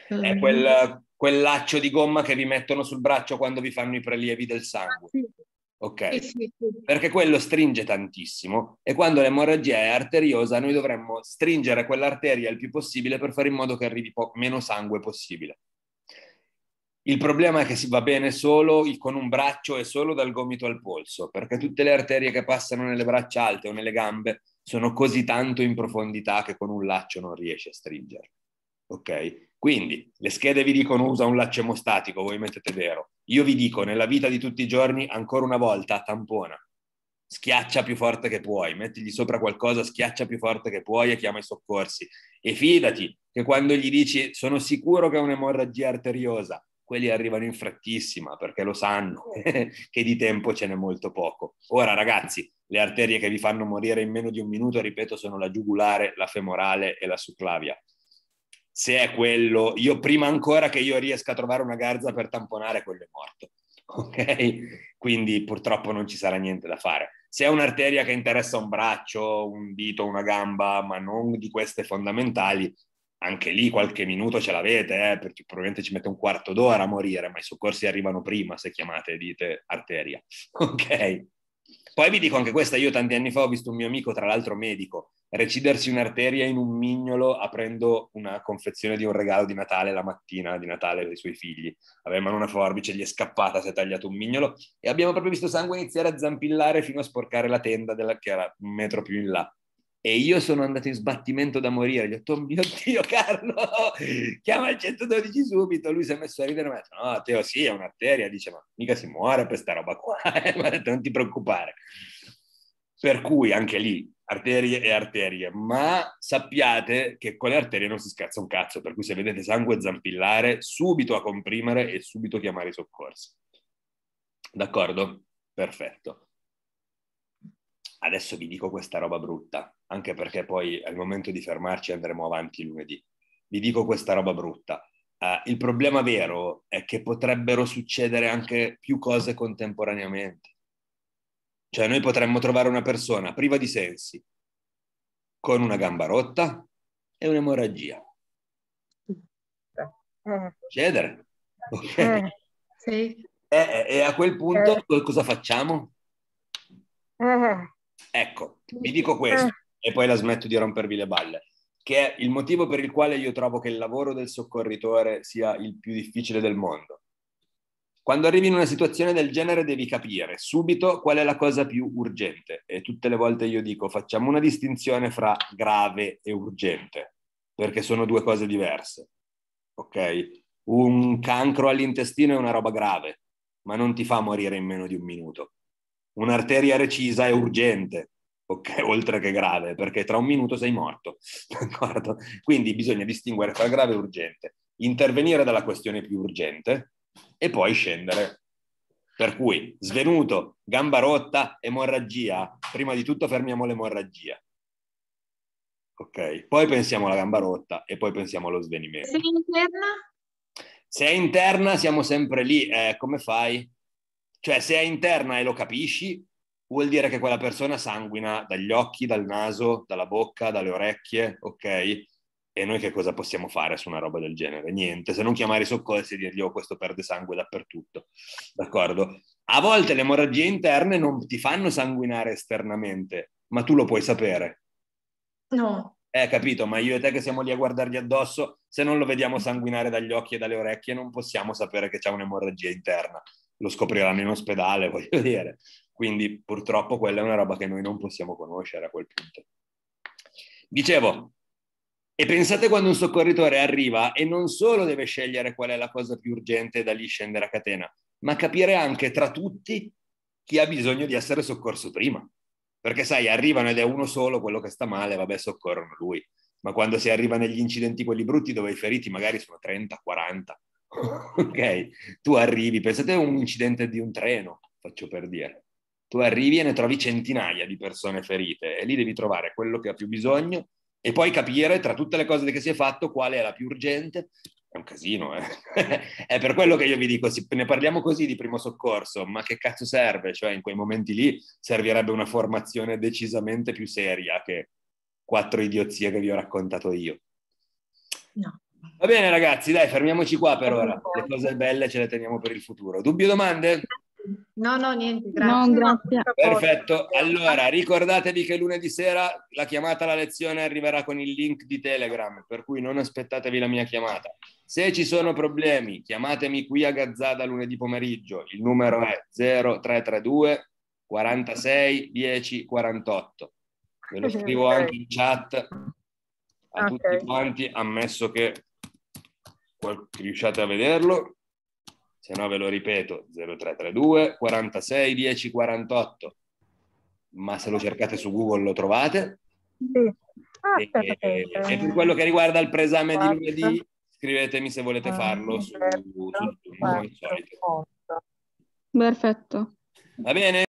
È mm. quel, quel laccio di gomma che vi mettono sul braccio quando vi fanno i prelievi del sangue. Ah, ok? Sì, sì, sì. Perché quello stringe tantissimo e quando l'emorragia è arteriosa noi dovremmo stringere quell'arteria il più possibile per fare in modo che arrivi po- meno sangue possibile. Il problema è che si va bene solo con un braccio e solo dal gomito al polso, perché tutte le arterie che passano nelle braccia alte o nelle gambe sono così tanto in profondità che con un laccio non riesci a stringere. Ok? Quindi le schede vi dicono usa un laccio emostatico, voi mettete vero io vi dico, nella vita di tutti i giorni, ancora una volta, tampona. Schiaccia più forte che puoi, mettigli sopra qualcosa, schiaccia più forte che puoi e chiama i soccorsi. E fidati che quando gli dici sono sicuro che è un'emorragia arteriosa, quelli arrivano in frettissima perché lo sanno che di tempo ce n'è molto poco. Ora ragazzi, le arterie che vi fanno morire in meno di un minuto, ripeto, sono la giugulare, la femorale e la succlavia se è quello, io prima ancora che io riesca a trovare una garza per tamponare, quello è morto. Ok? Quindi purtroppo non ci sarà niente da fare. Se è un'arteria che interessa un braccio, un dito, una gamba, ma non di queste fondamentali, anche lì qualche minuto ce l'avete, eh, perché probabilmente ci mette un quarto d'ora a morire, ma i soccorsi arrivano prima se chiamate e dite arteria. Ok? Poi vi dico anche questa, io tanti anni fa ho visto un mio amico, tra l'altro medico, recidersi un'arteria in un mignolo aprendo una confezione di un regalo di Natale la mattina di Natale dei suoi figli. Avevano una forbice, gli è scappata, si è tagliato un mignolo e abbiamo proprio visto sangue iniziare a zampillare fino a sporcare la tenda della, che era un metro più in là. E io sono andato in sbattimento da morire, gli ho detto, oh mio Dio Carlo, chiama il 112 subito, lui si è messo a ridere, ma ha detto, no Teo sì, è un'arteria, dice, ma mica si muore per sta roba qua, eh. ma ha detto, non ti preoccupare. Per cui anche lì, arterie e arterie, ma sappiate che con le arterie non si scherza un cazzo, per cui se vedete sangue zampillare, subito a comprimere e subito chiamare i soccorsi. D'accordo? Perfetto adesso vi dico questa roba brutta, anche perché poi al momento di fermarci andremo avanti lunedì. Vi dico questa roba brutta. Uh, il problema vero è che potrebbero succedere anche più cose contemporaneamente. Cioè noi potremmo trovare una persona priva di sensi, con una gamba rotta e un'emorragia. Succedere. Eh, okay. Eh, sì. Eh, e, e, a quel punto eh. cosa facciamo? Eh. Ecco, mm. vi dico questo eh. e poi la smetto di rompervi le balle, che è il motivo per il quale io trovo che il lavoro del soccorritore sia il più difficile del mondo. Quando arrivi in una situazione del genere devi capire subito qual è la cosa più urgente e tutte le volte io dico facciamo una distinzione fra grave e urgente, perché sono due cose diverse. Ok? Un cancro all'intestino è una roba grave, ma non ti fa morire in meno di un minuto un'arteria recisa è urgente, ok, oltre che grave, perché tra un minuto sei morto. D'accordo? Quindi bisogna distinguere tra grave e urgente, intervenire dalla questione più urgente e poi scendere. Per cui svenuto, gamba rotta, emorragia, prima di tutto fermiamo l'emorragia. Ok, poi pensiamo alla gamba rotta e poi pensiamo allo svenimento. Se è interna? Se è interna siamo sempre lì, eh, come fai? Cioè, se è interna e lo capisci, vuol dire che quella persona sanguina dagli occhi, dal naso, dalla bocca, dalle orecchie, ok? E noi che cosa possiamo fare su una roba del genere? Niente, se non chiamare i soccorsi e dirgli oh questo perde sangue dappertutto, d'accordo? A volte le emorragie interne non ti fanno sanguinare esternamente, ma tu lo puoi sapere. No. Eh, capito, ma io e te che siamo lì a guardargli addosso, se non lo vediamo sanguinare dagli occhi e dalle orecchie, non possiamo sapere che c'è un'emorragia interna lo scopriranno in ospedale, voglio dire. Quindi purtroppo quella è una roba che noi non possiamo conoscere a quel punto. Dicevo, e pensate quando un soccorritore arriva e non solo deve scegliere qual è la cosa più urgente da lì scendere a catena, ma capire anche tra tutti chi ha bisogno di essere soccorso prima. Perché sai, arrivano ed è uno solo quello che sta male, vabbè, soccorrono lui. Ma quando si arriva negli incidenti quelli brutti dove i feriti magari sono 30, 40, ok? Tu arrivi, pensate a un incidente di un treno, faccio per dire. Tu arrivi e ne trovi centinaia di persone ferite e lì devi trovare quello che ha più bisogno e poi capire tra tutte le cose che si è fatto quale è la più urgente. È un casino, eh? è per quello che io vi dico, ne parliamo così di primo soccorso, ma che cazzo serve? Cioè in quei momenti lì servirebbe una formazione decisamente più seria che quattro idiozie che vi ho raccontato io. No. Va bene ragazzi, dai, fermiamoci qua per ora. Le cose belle ce le teniamo per il futuro. Dubbi o domande? No, no, niente, grazie. No, grazie. Perfetto. Allora, ricordatevi che lunedì sera la chiamata alla lezione arriverà con il link di Telegram, per cui non aspettatevi la mia chiamata. Se ci sono problemi, chiamatemi qui a Gazzada lunedì pomeriggio. Il numero è 0332 46 10 48. Ve lo scrivo anche in chat a okay. tutti quanti, ammesso che riusciate a vederlo? Se no ve lo ripeto, 0332 46 10 48. Ma se lo cercate su Google lo trovate. Sì. Ah, e, e, e, per quello che riguarda il preesame di lunedì, scrivetemi se volete ah, farlo su, su, su, certo. su Perfetto. Va bene?